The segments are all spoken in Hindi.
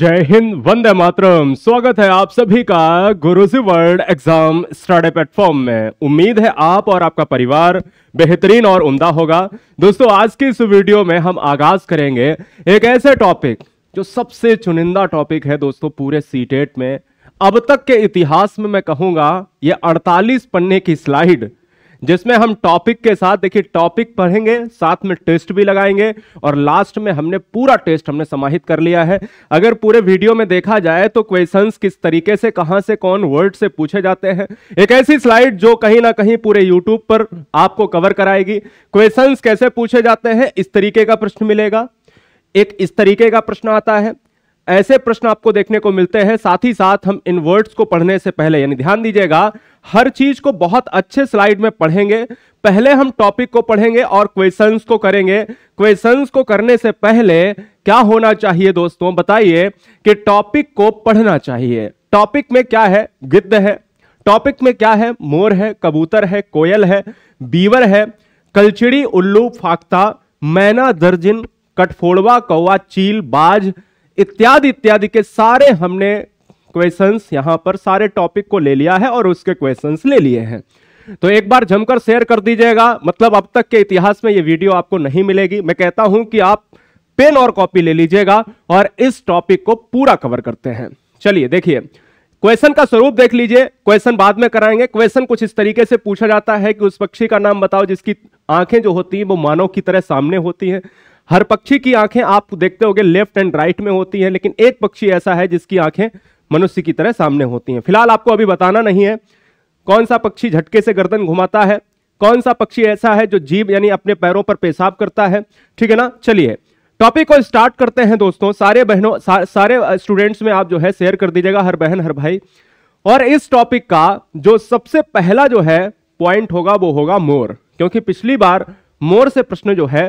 जय हिंद वंदे मातरम स्वागत है आप सभी का Guruji world exam study platform में उम्मीद है आप और आपका परिवार बेहतरीन और उमदा होगा दोस्तों आज की इस वीडियो में हम आगाज करेंगे एक ऐसे टॉपिक जो सबसे चुनिंदा टॉपिक है दोस्तों पूरे सीटेट e में अब तक के इतिहास में मैं कहूंगा ये 48 पन्ने की स्लाइड जिसमें हम टॉपिक के साथ देखिए टॉपिक पढ़ेंगे साथ में टेस्ट भी लगाएंगे और लास्ट में हमने पूरा टेस्ट हमने समाहित कर लिया है अगर पूरे वीडियो में देखा जाए तो क्वेश्चन किस तरीके से कहां से कौन वर्ड से पूछे जाते हैं एक ऐसी स्लाइड जो कहीं ना कहीं पूरे यूट्यूब पर आपको कवर कराएगी क्वेश्चन कैसे पूछे जाते हैं इस तरीके का प्रश्न मिलेगा एक इस तरीके का प्रश्न आता है ऐसे प्रश्न आपको देखने को मिलते हैं साथ ही साथ हम इन वर्ड्स को पढ़ने से पहले यानी ध्यान दीजिएगा हर चीज को बहुत अच्छे स्लाइड में पढ़ेंगे पहले हम टॉपिक को पढ़ेंगे और क्वेश्चंस को करेंगे क्वेश्चंस को करने से पहले क्या होना चाहिए दोस्तों बताइए कि टॉपिक को पढ़ना चाहिए टॉपिक में क्या है गिद्ध है टॉपिक में क्या है मोर है कबूतर है कोयल है बीवर है कलचिड़ी उल्लू फाकता मैना दर्जिन कटफोड़वा कौवा चील बाज इत्यादि इत्यादि के सारे हमने क्वेश्चंस यहां पर सारे टॉपिक को ले लिया है और उसके क्वेश्चंस ले लिए हैं तो एक बार जमकर शेयर कर दीजिएगा मतलब अब तक के इतिहास में ये वीडियो आपको नहीं मिलेगी मैं कहता हूं कि आप पेन और कॉपी ले लीजिएगा और इस टॉपिक को पूरा कवर करते हैं चलिए देखिए क्वेश्चन का स्वरूप देख लीजिए क्वेश्चन बाद में कराएंगे क्वेश्चन कुछ इस तरीके से पूछा जाता है कि उस पक्षी का नाम बताओ जिसकी आंखें जो होती हैं वो मानव की तरह सामने होती हैं हर पक्षी की आंखें आप देखते होंगे लेफ्ट एंड राइट में होती हैं लेकिन एक पक्षी ऐसा है जिसकी आंखें मनुष्य की तरह सामने होती हैं फिलहाल आपको अभी बताना नहीं है कौन सा पक्षी झटके से गर्दन घुमाता है कौन सा पक्षी ऐसा है जो जीव यानी अपने पैरों पर पेशाब करता है ठीक है ना चलिए टॉपिक को स्टार्ट करते हैं दोस्तों सारे बहनों सा, सारे स्टूडेंट्स में आप जो है शेयर कर दीजिएगा हर बहन हर भाई और इस टॉपिक का जो सबसे पहला जो है पॉइंट होगा वो होगा मोर क्योंकि पिछली बार मोर से प्रश्न जो है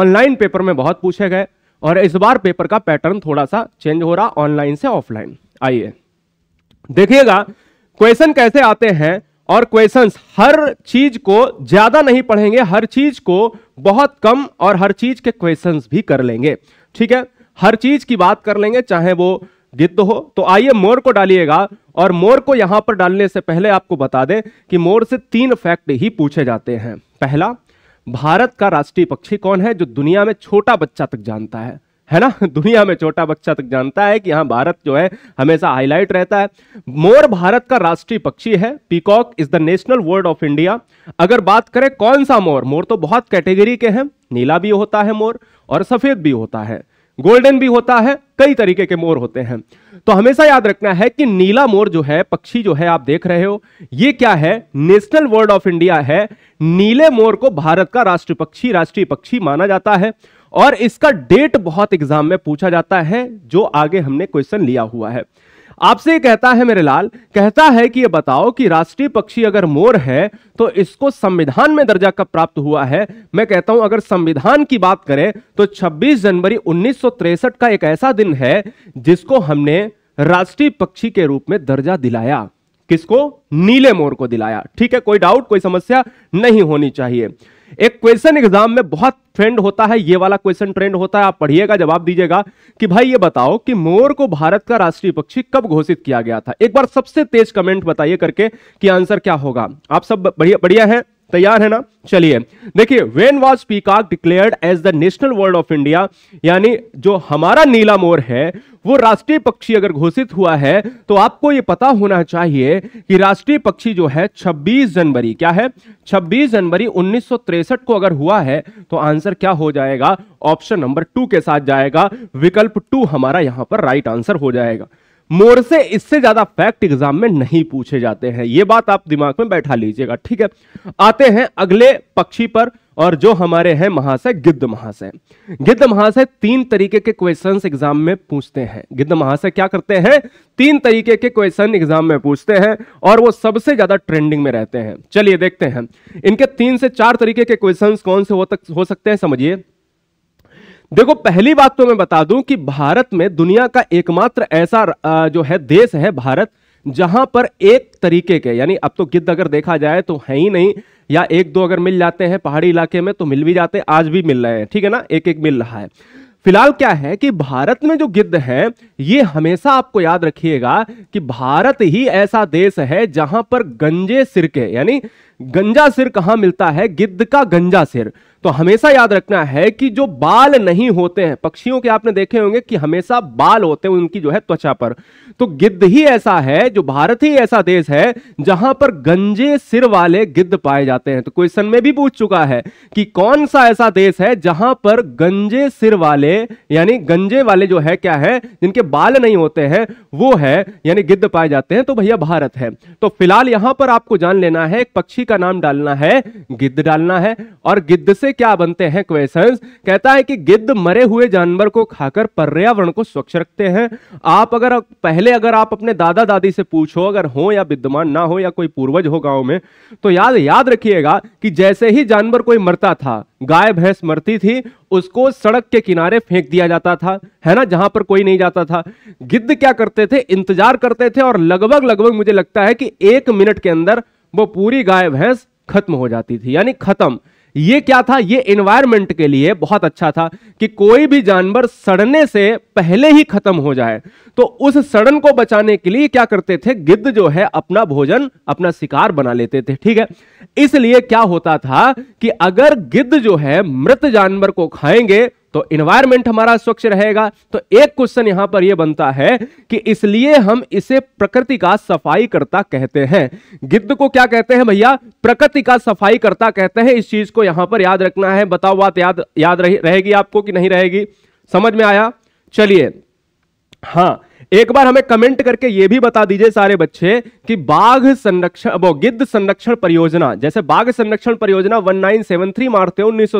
ऑनलाइन पेपर में बहुत पूछे गए और इस बार पेपर का पैटर्न थोड़ा सा चेंज हो रहा ऑनलाइन से ऑफलाइन आइए देखिएगा क्वेश्चन कैसे आते हैं और क्वेश्चंस हर चीज को ज्यादा नहीं पढ़ेंगे हर चीज को बहुत कम और हर चीज के क्वेश्चंस भी कर लेंगे ठीक है हर चीज की बात कर लेंगे चाहे वो गिद्ध हो तो आइए मोर को डालिएगा और मोर को यहां पर डालने से पहले आपको बता दें कि मोर से तीन फैक्ट ही पूछे जाते हैं पहला भारत का राष्ट्रीय पक्षी कौन है जो दुनिया में छोटा बच्चा तक जानता है है ना दुनिया में छोटा बच्चा तक जानता है कि यहाँ भारत जो है हमेशा हाईलाइट रहता है मोर भारत का राष्ट्रीय पक्षी है peacock is the national bird of India अगर बात करें कौन सा मोर मोर तो बहुत कैटेगरी के हैं नीला भी होता है मोर और सफेद भी होता है गोल्डन भी होता है कई तरीके के मोर होते हैं तो हमेशा याद रखना है कि नीला मोर जो है पक्षी जो है आप देख रहे हो ये क्या है नेशनल वर्ड ऑफ इंडिया है नीले मोर को भारत का राष्ट्रीय पक्षी राष्ट्रीय पक्षी माना जाता है और इसका डेट बहुत एग्जाम में पूछा जाता है जो आगे हमने क्वेश्चन लिया हुआ है आपसे कहता है मेरे लाल कहता है कि ये बताओ कि राष्ट्रीय पक्षी अगर मोर है तो इसको संविधान में दर्जा कब प्राप्त हुआ है मैं कहता हूं अगर संविधान की बात करें तो 26 जनवरी उन्नीस का एक ऐसा दिन है जिसको हमने राष्ट्रीय पक्षी के रूप में दर्जा दिलाया किसको नीले मोर को दिलाया ठीक है कोई डाउट कोई समस्या नहीं होनी चाहिए एक क्वेश्चन एग्जाम में बहुत ट्रेंड होता है ये वाला क्वेश्चन ट्रेंड होता है आप पढ़िएगा जवाब दीजिएगा कि भाई ये बताओ कि मोर को भारत का राष्ट्रीय पक्षी कब घोषित किया गया था एक बार सबसे तेज कमेंट बताइए करके कि आंसर क्या होगा आप सब बढ़िया बढ़िया है तैयार है ना चलिए देखिए when was peacock declared as the national world of India यानी जो हमारा नीला मोर है वो राष्ट्रीय पक्षी अगर घोषित हुआ है तो आपको ये पता होना चाहिए कि राष्ट्रीय पक्षी जो है 26 जनवरी क्या है 26 जनवरी उन्नीस को अगर हुआ है तो आंसर क्या हो जाएगा ऑप्शन नंबर टू के साथ जाएगा विकल्प टू हमारा यहां पर राइट आंसर हो जाएगा मोर से इससे ज्यादा फैक्ट एग्जाम में नहीं पूछे जाते हैं ये बात आप दिमाग में बैठा लीजिएगा ठीक है आते हैं अगले पक्षी पर और जो हमारे हैं महाशय गिद्ध महाशय गिद्ध महाशय तीन तरीके के क्वेश्चन एग्जाम में पूछते हैं गिद्ध महाशय क्या करते हैं तीन तरीके के क्वेश्चन एग्जाम में पूछते हैं और वो सबसे ज्यादा ट्रेंडिंग में रहते हैं चलिए देखते हैं इनके तीन से चार तरीके के क्वेश्चन कौन से हो, तक, हो सकते हैं समझिए देखो पहली बात तो मैं बता दूं कि भारत में दुनिया का एकमात्र ऐसा जो है देश है भारत जहां पर एक तरीके के यानी अब तो गिद्ध अगर देखा जाए तो है ही नहीं या एक दो अगर मिल जाते हैं पहाड़ी इलाके में तो मिल भी जाते हैं आज भी मिल रहे हैं ठीक है ना एक एक मिल रहा है फिलहाल क्या है कि भारत में जो गिद्ध है ये हमेशा आपको याद रखिएगा कि भारत ही ऐसा देश है जहां पर गंजे सिरके यानी गंजा सिर कहां मिलता है गिद्ध का गंजा सिर तो हमेशा याद रखना है कि जो बाल नहीं होते हैं पक्षियों के आपने देखे होंगे कि हमेशा बाल होते हैं उनकी जो है त्वचा पर तो गिद्ध ही ऐसा है जो भारत ही ऐसा देश है जहां पर गंजे सिर वाले गिद्ध पाए जाते हैं तो क्वेश्चन में भी पूछ चुका है कि कौन सा ऐसा देश है जहां पर गंजे सिर वाले यानी गंजे वाले जो है क्या है जिनके बाल नहीं होते हैं वो है यानी गिद्ध पाए जाते हैं तो भैया भारत है तो फिलहाल यहां पर आपको जान लेना है एक पक्षी का नाम डालना है गिद्ध डालना है और गिद्ध से क्या बनते हैं क्वेश्चन कहता है कि गिद्ध मरे हुए जानवर को खाकर पर्यावरण को स्वच्छ रखते हैं आप अगर पहले अगर आप अपने दादा दादी से पूछो अगर हो या विद्यमान ना हो या कोई पूर्वज हो गांव में तो याद याद रखिएगा कि जैसे ही जानवर कोई मरता था गाय भैंस मरती थी उसको सड़क के किनारे फेंक दिया जाता था है ना जहां पर कोई नहीं जाता था गिद्ध क्या करते थे इंतजार करते थे और लगभग लगभग मुझे लगता है कि एक मिनट के अंदर वो पूरी गाय भैंस खत्म हो जाती थी यानी खत्म ये क्या था ये एनवायरमेंट के लिए बहुत अच्छा था कि कोई भी जानवर सड़ने से पहले ही खत्म हो जाए तो उस सड़न को बचाने के लिए क्या करते थे गिद्ध जो है अपना भोजन अपना शिकार बना लेते थे ठीक है इसलिए क्या होता था कि अगर गिद्ध जो है मृत जानवर को खाएंगे तो इन्वायरमेंट हमारा स्वच्छ रहेगा तो एक क्वेश्चन यहां पर यह बनता है कि इसलिए हम इसे प्रकृति का सफाई करता कहते हैं गिद्ध को क्या कहते हैं भैया प्रकृति का सफाई करता कहते हैं इस चीज को यहां पर याद रखना है बताओ बात याद याद रहेगी आपको कि नहीं रहेगी समझ में आया चलिए हाँ एक बार हमें कमेंट करके ये भी बता दीजिए सारे बच्चे कि बाघ संरक्षण वो गिद्ध संरक्षण परियोजना जैसे बाघ संरक्षण परियोजना 1973 मारते उन्नीस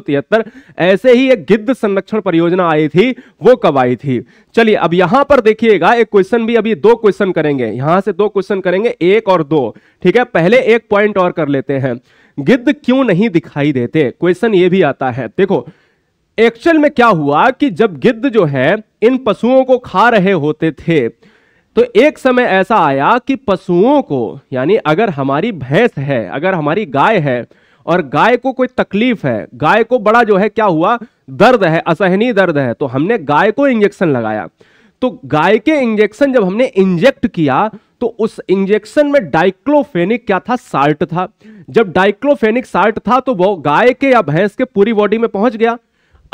ऐसे ही एक गिद्ध संरक्षण परियोजना आई थी वो कब आई थी चलिए अब यहां पर देखिएगा एक क्वेश्चन भी अभी दो क्वेश्चन करेंगे यहां से दो क्वेश्चन करेंगे एक और दो ठीक है पहले एक पॉइंट और कर लेते हैं गिद्ध क्यों नहीं दिखाई देते क्वेश्चन ये भी आता है देखो एक्चुअल में क्या हुआ कि जब गिद्ध जो है इन पशुओं को खा रहे होते थे तो एक समय ऐसा आया कि पशुओं को यानी अगर हमारी भैंस है अगर हमारी गाय है और गाय को कोई तकलीफ है गाय को बड़ा जो है क्या हुआ दर्द है असहनीय दर्द है तो हमने गाय को इंजेक्शन लगाया तो गाय के इंजेक्शन जब हमने इंजेक्ट किया तो उस इंजेक्शन में डाइक्लोफेनिक क्या था साल्ट था जब डाइक्लोफेनिक साल्ट था तो वो गाय के या भैंस के पूरी बॉडी में पहुंच गया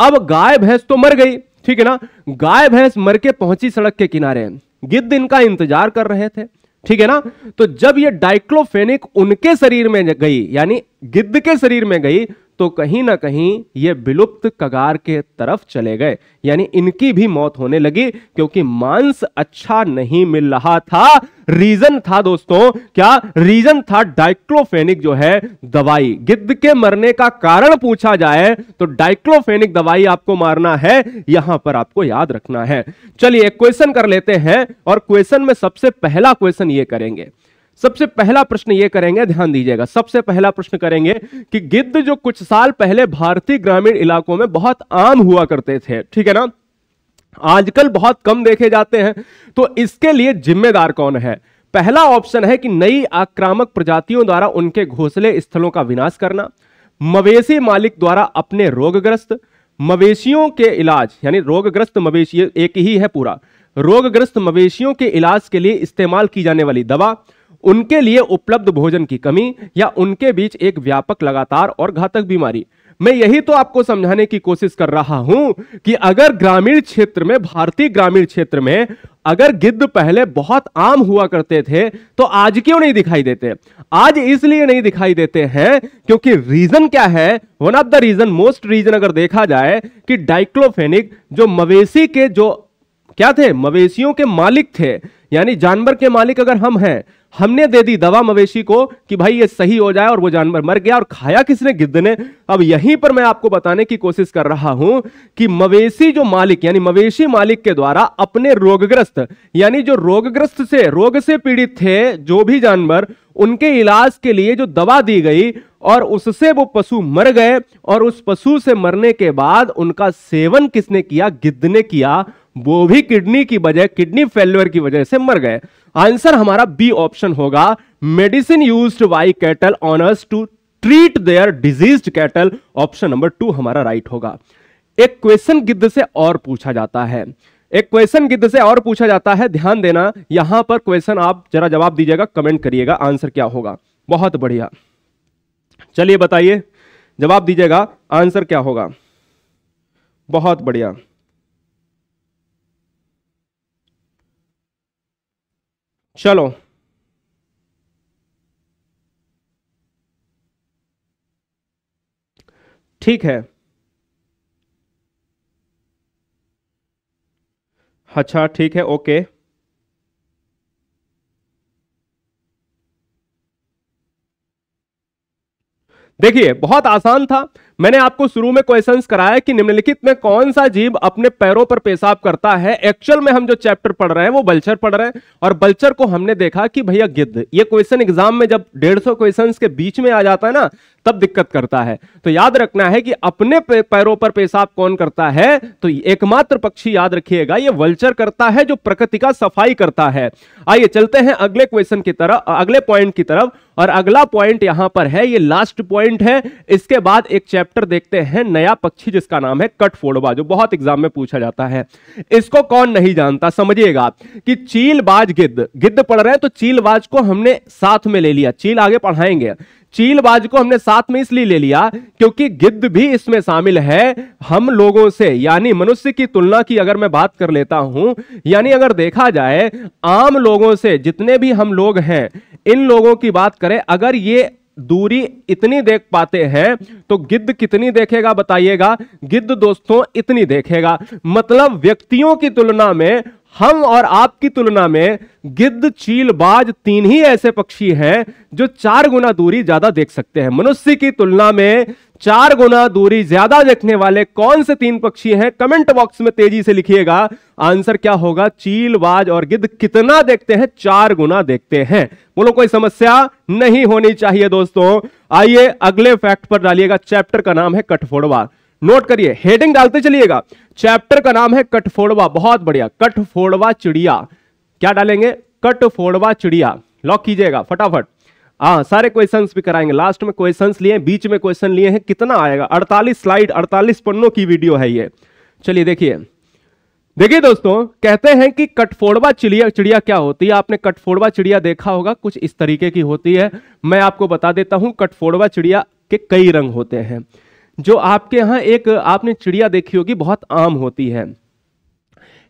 अब गाय भैंस तो मर गई ठीक है ना गाय भैंस मर के पहुंची सड़क के किनारे गिद्ध इनका इंतजार कर रहे थे ठीक है ना तो जब ये डाइक्लोफेनिक उनके शरीर में गई यानी गिद्ध के शरीर में गई तो कहीं ना कहीं ये विलुप्त कगार के तरफ चले गए यानी इनकी भी मौत होने लगी क्योंकि मांस अच्छा नहीं मिल रहा था रीजन था दोस्तों क्या रीजन था डाइक्लोफेनिक जो है दवाई गिद्ध के मरने का कारण पूछा जाए तो डाइक्लोफेनिक दवाई आपको मारना है यहां पर आपको याद रखना है चलिए क्वेश्चन कर लेते हैं और क्वेश्चन में सबसे पहला क्वेश्चन ये करेंगे सबसे पहला प्रश्न ये करेंगे ध्यान दीजिएगा सबसे पहला प्रश्न करेंगे कि गिद्ध जो कुछ साल पहले भारतीय ग्रामीण इलाकों में बहुत आम हुआ करते थे ठीक है ना आजकल बहुत कम देखे जाते हैं तो इसके लिए जिम्मेदार कौन है पहला ऑप्शन है कि नई आक्रामक प्रजातियों द्वारा उनके घोसले स्थलों का विनाश करना मवेशी मालिक द्वारा अपने रोगग्रस्त मवेशियों के इलाज यानी रोगग्रस्त मवेशी एक ही है पूरा रोगग्रस्त मवेशियों के इलाज के लिए इस्तेमाल की जाने वाली दवा उनके लिए उपलब्ध भोजन की कमी या उनके बीच एक व्यापक लगातार और घातक बीमारी मैं यही तो आपको समझाने की कोशिश कर रहा हूं कि अगर ग्रामीण क्षेत्र में भारतीय ग्रामीण क्षेत्र में अगर गिद्ध पहले बहुत आम हुआ करते थे तो आज क्यों नहीं दिखाई देते आज इसलिए नहीं दिखाई देते हैं क्योंकि रीजन क्या है one of the reason most reason अगर देखा जाए कि डाइक्लोफेनिक जो मवेशी के जो क्या थे मवेशियों के मालिक थे यानी जानवर के मालिक अगर हम हैं हमने दे दी दवा मवेशी को कि भाई ये सही हो जाए और वो जानवर मर गया और खाया किसने गिद्ध ने अब यहीं पर मैं आपको बताने की कोशिश कर रहा हूं कि मवेशी जो मालिक यानी मवेशी मालिक के द्वारा अपने रोगग्रस्त यानी जो रोगग्रस्त से रोग से पीड़ित थे जो भी जानवर उनके इलाज के लिए जो दवा दी गई और उससे वो पशु मर गए और उस पशु से मरने के बाद उनका सेवन किसने किया गिद्ध ने किया वो भी किडनी की वजह किडनी फेल्यूर की वजह से मर गए आंसर हमारा बी ऑप्शन होगा medicine use by cattle owners to treat their disease cattle option number two हमारा राइट होगा एक क्वेश्चन गिद्ध से और पूछा जाता है एक क्वेश्चन गिद्ध से और पूछा जाता है ध्यान देना यहां पर क्वेश्चन आप जरा जवाब दीजिएगा कमेंट करिएगा आंसर क्या होगा बहुत बढ़िया चलिए बताइए जवाब दीजिएगा आंसर क्या होगा बहुत बढ़िया चलो ठीक है अच्छा ठीक है ओके देखिए बहुत आसान था मैंने आपको शुरू में क्वेश्चन कराया कि निम्नलिखित में कौन सा जीव अपने पैरों पर पेशाब करता है एक्चुअल में हम जो चैप्टर पढ़ रहे हैं वो बल्चर पढ़ रहे हैं और बल्चर को हमने देखा कि भैया गिद्ध ये क्वेश्चन एग्जाम में जब डेढ़ सौ क्वेश्चन के बीच में आ जाता है ना तब दिक्कत करता है तो याद रखना है कि अपने पैरों पर पेशाब कौन करता है तो एकमात्र पक्षी याद रखिएगा ये वल्चर करता है जो प्रकृति का सफाई करता है आइए चलते हैं अगले क्वेश्चन की तरफ अगले पॉइंट की तरफ और अगला पॉइंट यहां पर है ये लास्ट पॉइंट है इसके बाद एक चैप्टर चैप्टर देखते हैं नया पक्षी जिसका नाम है कट कटफोड़वा जो बहुत एग्जाम में पूछा जाता है इसको कौन नहीं जानता समझिएगा कि चीलबाज गिद्ध गिद्ध पढ़ रहे हैं तो चीलबाज को हमने साथ में ले लिया चील आगे पढ़ाएंगे चीलबाज को हमने साथ में इसलिए ले लिया क्योंकि गिद्ध भी इसमें शामिल है हम लोगों से यानी मनुष्य की तुलना की अगर मैं बात कर लेता हूं यानी अगर देखा जाए आम लोगों से जितने भी हम लोग हैं इन लोगों की बात करें अगर ये दूरी इतनी देख पाते हैं तो गिद्ध कितनी देखेगा बताइएगा गिद्ध दोस्तों इतनी देखेगा मतलब व्यक्तियों की तुलना में हम और आपकी तुलना में गिद्ध चील बाज तीन ही ऐसे पक्षी हैं जो चार गुना दूरी ज्यादा देख सकते हैं मनुष्य की तुलना में चार गुना दूरी ज्यादा देखने वाले कौन से तीन पक्षी हैं कमेंट बॉक्स में तेजी से लिखिएगा आंसर क्या होगा चीलबाज और गिद्ध कितना देखते हैं चार गुना देखते हैं बोलो कोई समस्या नहीं होनी चाहिए दोस्तों आइए अगले फैक्ट पर डालिएगा चैप्टर का नाम है कठफोड़वा नोट करिए हेडिंग डालते चलिएगा चैप्टर का नाम है कटफोड़वा बहुत बढ़िया कटफोड़वा चिड़िया क्या डालेंगे कटफोड़वा चिड़िया लॉक कीजिएगा फटाफट हाँ सारे क्वेश्चंस भी कराएंगे लास्ट में क्वेश्चंस लिए बीच में क्वेश्चन लिए हैं कितना आएगा 48 स्लाइड 48 पन्नों की वीडियो है ये चलिए देखिए देखिए दोस्तों कहते हैं कि कटफोड़वा चिड़िया चिड़िया क्या होती है आपने कटफोड़वा चिड़िया देखा होगा कुछ इस तरीके की होती है मैं आपको बता देता हूं कटफोड़वा चिड़िया के कई रंग होते हैं जो आपके यहां एक आपने चिड़िया देखी होगी बहुत आम होती है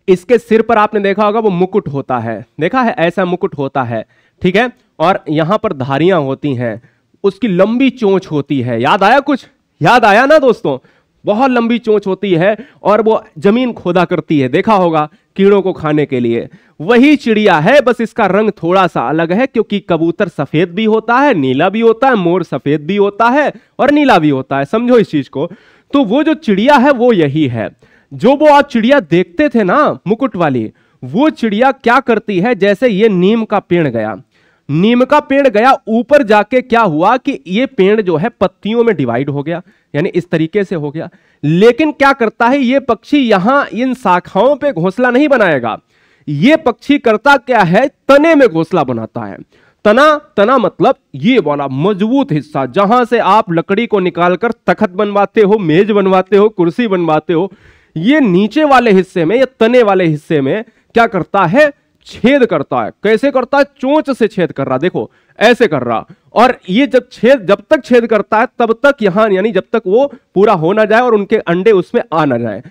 इसके सिर पर आपने देखा होगा वो मुकुट होता है देखा है ऐसा मुकुट होता है ठीक है और यहां पर धारियां होती हैं उसकी लंबी चोंच होती है याद आया कुछ याद आया ना दोस्तों बहुत लंबी चोंच होती है और वो जमीन खोदा करती है देखा होगा कीड़ों को खाने के लिए वही चिड़िया है बस इसका रंग थोड़ा सा अलग है क्योंकि कबूतर सफेद भी होता है नीला भी होता है मोर सफेद भी होता है और नीला भी होता है समझो इस चीज को तो वो जो चिड़िया है वो यही है जो वो आप चिड़िया देखते थे ना मुकुट वाली वो चिड़िया क्या करती है जैसे ये नीम का पेड़ गया नीम का पेड़ गया ऊपर जाके क्या हुआ कि ये पेड़ जो है पत्तियों में डिवाइड हो गया यानी इस तरीके से हो गया लेकिन क्या करता है ये पक्षी यहां इन शाखाओं पे घोंसला नहीं बनाएगा ये पक्षी करता क्या है तने में घोंसला बनाता है तना तना मतलब ये वाला मजबूत हिस्सा जहां से आप लकड़ी को निकालकर तखत बनवाते हो मेज बनवाते हो कुर्सी बनवाते हो ये नीचे वाले हिस्से में या तने वाले हिस्से में क्या करता है छेद करता है कैसे करता है चोंच से छेद कर रहा देखो ऐसे कर रहा और ये जब छेद जब तक छेद करता है तब तक यहां यानी जब तक वो पूरा हो ना जाए और उनके अंडे उसमें आ ना जाए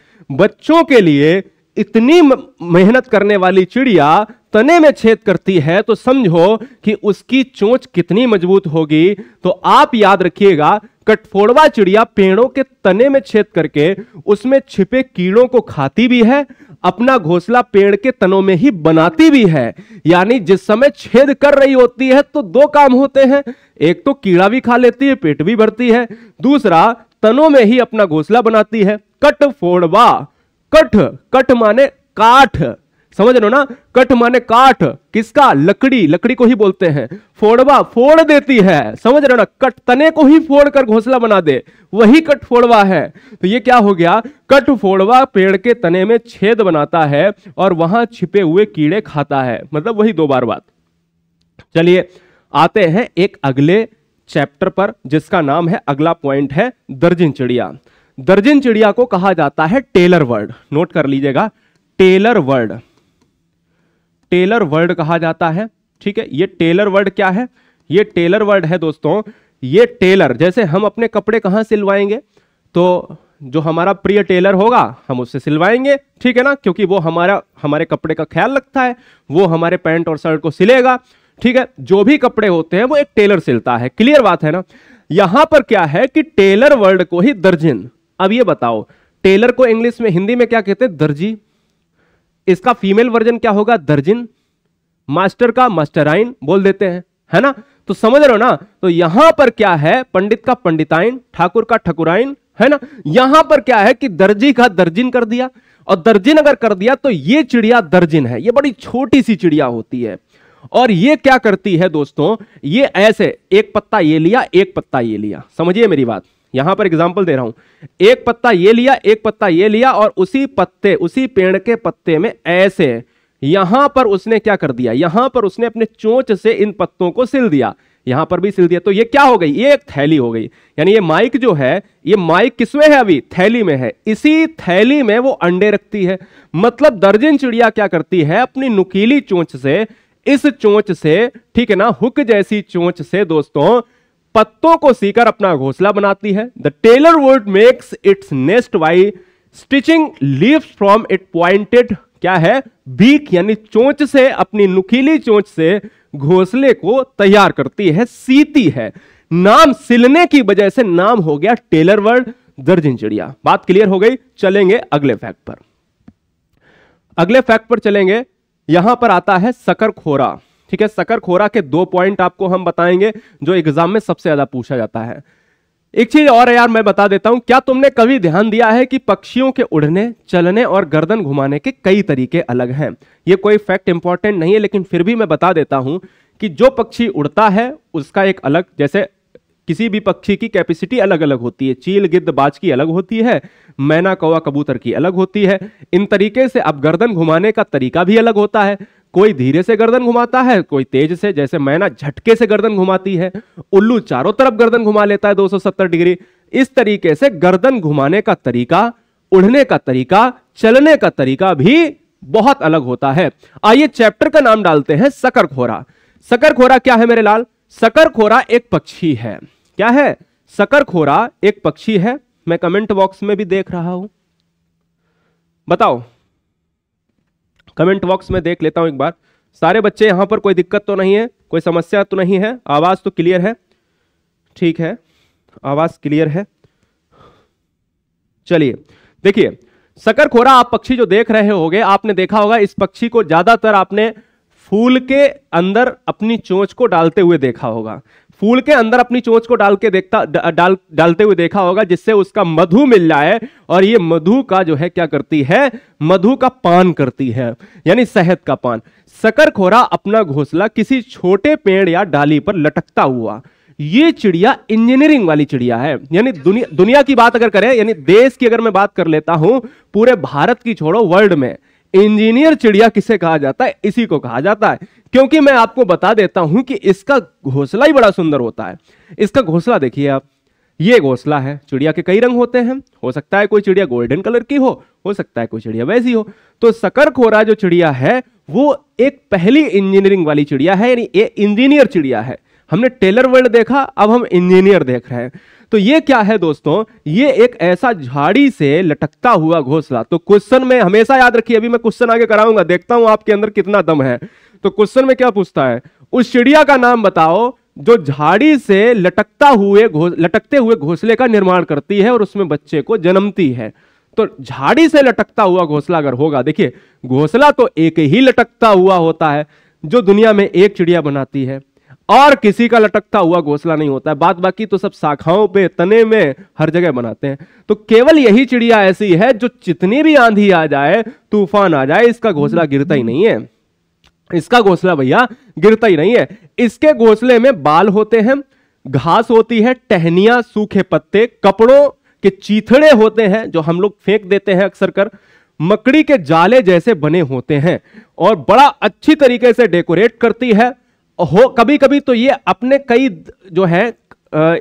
बच्चों के लिए इतनी मेहनत करने वाली चिड़िया तने में छेद करती है तो समझो कि उसकी चोंच कितनी मजबूत होगी तो आप याद रखिएगा कटफोड़वा चिड़िया पेड़ों के तने में छेद करके उसमें छिपे कीड़ों को खाती भी है अपना घोसला पेड़ के तनों में ही बनाती भी है यानी जिस समय छेद कर रही होती है तो दो काम होते हैं एक तो कीड़ा भी खा लेती है पेट भी भरती है दूसरा तनों में ही अपना घोसला बनाती है कट फोड़वा कठ कट माने काठ समझ लो ना कट माने काट किसका लकड़ी लकड़ी को ही बोलते हैं फोड़वा फोड़ देती है समझ रहे हो ना कट तने को ही फोड़ कर घोंसला बना दे वही कट फोड़वा है तो ये क्या हो गया कट फोड़वा पेड़ के तने में छेद बनाता है और वहां छिपे हुए कीड़े खाता है मतलब वही दो बार बात चलिए आते हैं एक अगले चैप्टर पर जिसका नाम है अगला पॉइंट है दर्जिन चिड़िया दर्जिन चिड़िया को कहा जाता है टेलर वर्ड नोट कर लीजिएगा टेलर वर्ड टेलर वर्ड कहा जाता है ठीक है ये टेलर वर्ड क्या है ये टेलर वर्ड है दोस्तों ये टेलर जैसे हम अपने कपड़े कहाँ सिलवाएंगे तो जो हमारा प्रिय टेलर होगा हम उससे सिलवाएंगे ठीक है ना क्योंकि वो हमारा हमारे कपड़े का ख्याल रखता है वो हमारे पैंट और शर्ट को सिलेगा ठीक है जो भी कपड़े होते हैं वो एक टेलर सिलता है क्लियर बात है ना यहां पर क्या है कि टेलर वर्ड को ही दर्जिन अब ये बताओ टेलर को इंग्लिश में हिंदी में क्या कहते हैं दर्जी इसका फीमेल वर्जन क्या होगा दर्जिन मास्टर का मास्टराइन बोल देते हैं है ना तो समझ रहे हो ना तो यहां पर क्या है पंडित का पंडिताइन ठाकुर का ठकुराइन है ना यहां पर क्या है कि दर्जी का दर्जिन कर दिया और दर्जिन अगर कर दिया तो ये चिड़िया दर्जिन है ये बड़ी छोटी सी चिड़िया होती है और ये क्या करती है दोस्तों ये ऐसे एक पत्ता ये लिया एक पत्ता ये लिया समझिए मेरी बात यहां पर एग्जाम्पल दे रहा हूं एक पत्ता ये लिया एक पत्ता ये लिया और उसी पत्ते उसी पेड़ के पत्ते में ऐसे यहां पर उसने क्या कर दिया यहां पर उसने अपने चोंच से इन पत्तों को सिल दिया यहां पर भी सिल दिया तो ये क्या हो गई ये एक थैली हो गई यानी ये माइक जो है ये माइक किसमें है अभी थैली में है इसी थैली में वो अंडे रखती है मतलब दर्जन चिड़िया क्या करती है अपनी नुकीली चोंच से इस चोंच से ठीक है ना हुक जैसी चोंच से दोस्तों पत्तों को सीकर अपना घोंसला बनाती है the tailor wood makes its nest by stitching leaves from it pointed क्या है बीक यानी चोंच से अपनी नुकीली चोंच से घोंसले को तैयार करती है सीती है नाम सिलने की वजह से नाम हो गया टेलर वर्ड दर्जन चिड़िया बात क्लियर हो गई चलेंगे अगले फैक्ट पर अगले फैक्ट पर चलेंगे यहां पर आता है सकर खोरा ठीक है खोरा के दो पॉइंट आपको हम बताएंगे जो एग्जाम में सबसे ज्यादा पूछा जाता है एक चीज और यार मैं बता देता हूं क्या तुमने कभी ध्यान दिया है कि पक्षियों के उड़ने चलने और गर्दन घुमाने के कई तरीके अलग हैं ये कोई फैक्ट इंपॉर्टेंट नहीं है लेकिन फिर भी मैं बता देता हूं कि जो पक्षी उड़ता है उसका एक अलग जैसे किसी भी पक्षी की कैपेसिटी अलग अलग होती है चील गिद्ध बाज की अलग होती है मैना कौवा कबूतर की अलग होती है इन तरीके से अब गर्दन घुमाने का तरीका भी अलग होता है कोई धीरे से गर्दन घुमाता है कोई तेज से जैसे मैना झटके से गर्दन घुमाती है उल्लू चारों तरफ गर्दन घुमा लेता है 270 डिग्री इस तरीके से गर्दन घुमाने का तरीका उड़ने का तरीका चलने का तरीका भी बहुत अलग होता है आइए चैप्टर का नाम डालते हैं सकर खोरा सकर खोरा क्या है मेरे लाल सकर खोरा एक पक्षी है क्या है सकर खोरा एक पक्षी है मैं कमेंट बॉक्स में भी देख रहा हूं बताओ कमेंट बॉक्स में देख लेता हूँ एक बार सारे बच्चे यहाँ पर कोई दिक्कत तो नहीं है कोई समस्या तो नहीं है आवाज़ तो क्लियर है ठीक है आवाज़ क्लियर है चलिए देखिए सकर खोरा आप पक्षी जो देख रहे होंगे आपने देखा होगा इस पक्षी को ज़्यादातर आपने फूल के अंदर अपनी चोंच को डालते हुए देखा होगा फूल के अंदर अपनी चोंच को डाल के देखता डाल डालते हुए देखा होगा जिससे उसका मधु मिल जाए और ये मधु का जो है क्या करती है मधु का पान करती है यानी शहद का पान सकरखोरा अपना घोंसला किसी छोटे पेड़ या डाली पर लटकता हुआ ये चिड़िया इंजीनियरिंग वाली चिड़िया है यानी दुनिया दुनिया की बात अगर करें यानी देश की अगर मैं बात कर लेता हूं पूरे भारत की छोड़ो वर्ल्ड में इंजीनियर चिड़िया किसे कहा जाता है इसी को कहा जाता है क्योंकि मैं आपको बता देता हूं कि इसका घोंसला ही बड़ा सुंदर होता है इसका घोंसला देखिए आप ये घोंसला है चिड़िया के कई रंग होते हैं हो सकता है कोई चिड़िया गोल्डन कलर की हो हो सकता है कोई चिड़िया वैसी हो तो सकर खोरा जो चिड़िया है वो एक पहली इंजीनियरिंग वाली चिड़िया है यानी इंजीनियर चिड़िया है हमने टेलर वर्ल्ड देखा अब हम इंजीनियर देख रहे हैं तो ये क्या है दोस्तों ये एक ऐसा झाड़ी से लटकता हुआ घोसला तो क्वेश्चन में हमेशा याद रखिए अभी मैं क्वेश्चन आगे कराऊंगा देखता हूं आपके अंदर कितना दम है तो क्वेश्चन में क्या पूछता है उस चिड़िया का नाम बताओ जो झाड़ी से लटकता हुए लटकते हुए घोसले का निर्माण करती है और उसमें बच्चे को जन्मती है तो झाड़ी से लटकता हुआ घोसला अगर होगा देखिए घोसला तो एक ही लटकता हुआ होता है जो दुनिया में एक चिड़िया बनाती है और किसी का लटकता हुआ घोसला नहीं होता है बात बाकी तो सब शाखाओं पे तने में हर जगह बनाते हैं तो केवल यही चिड़िया ऐसी है जो जितनी भी आंधी आ जाए तूफान आ जाए इसका घोसला गिरता ही नहीं है इसका घोसला भैया गिरता ही नहीं है इसके घोसले में बाल होते हैं घास होती है टहनिया सूखे पत्ते कपड़ों के चीथड़े होते हैं जो हम लोग फेंक देते हैं अक्सर कर मकड़ी के जाले जैसे बने होते हैं और बड़ा अच्छी तरीके से डेकोरेट करती है हो कभी कभी तो ये अपने कई जो है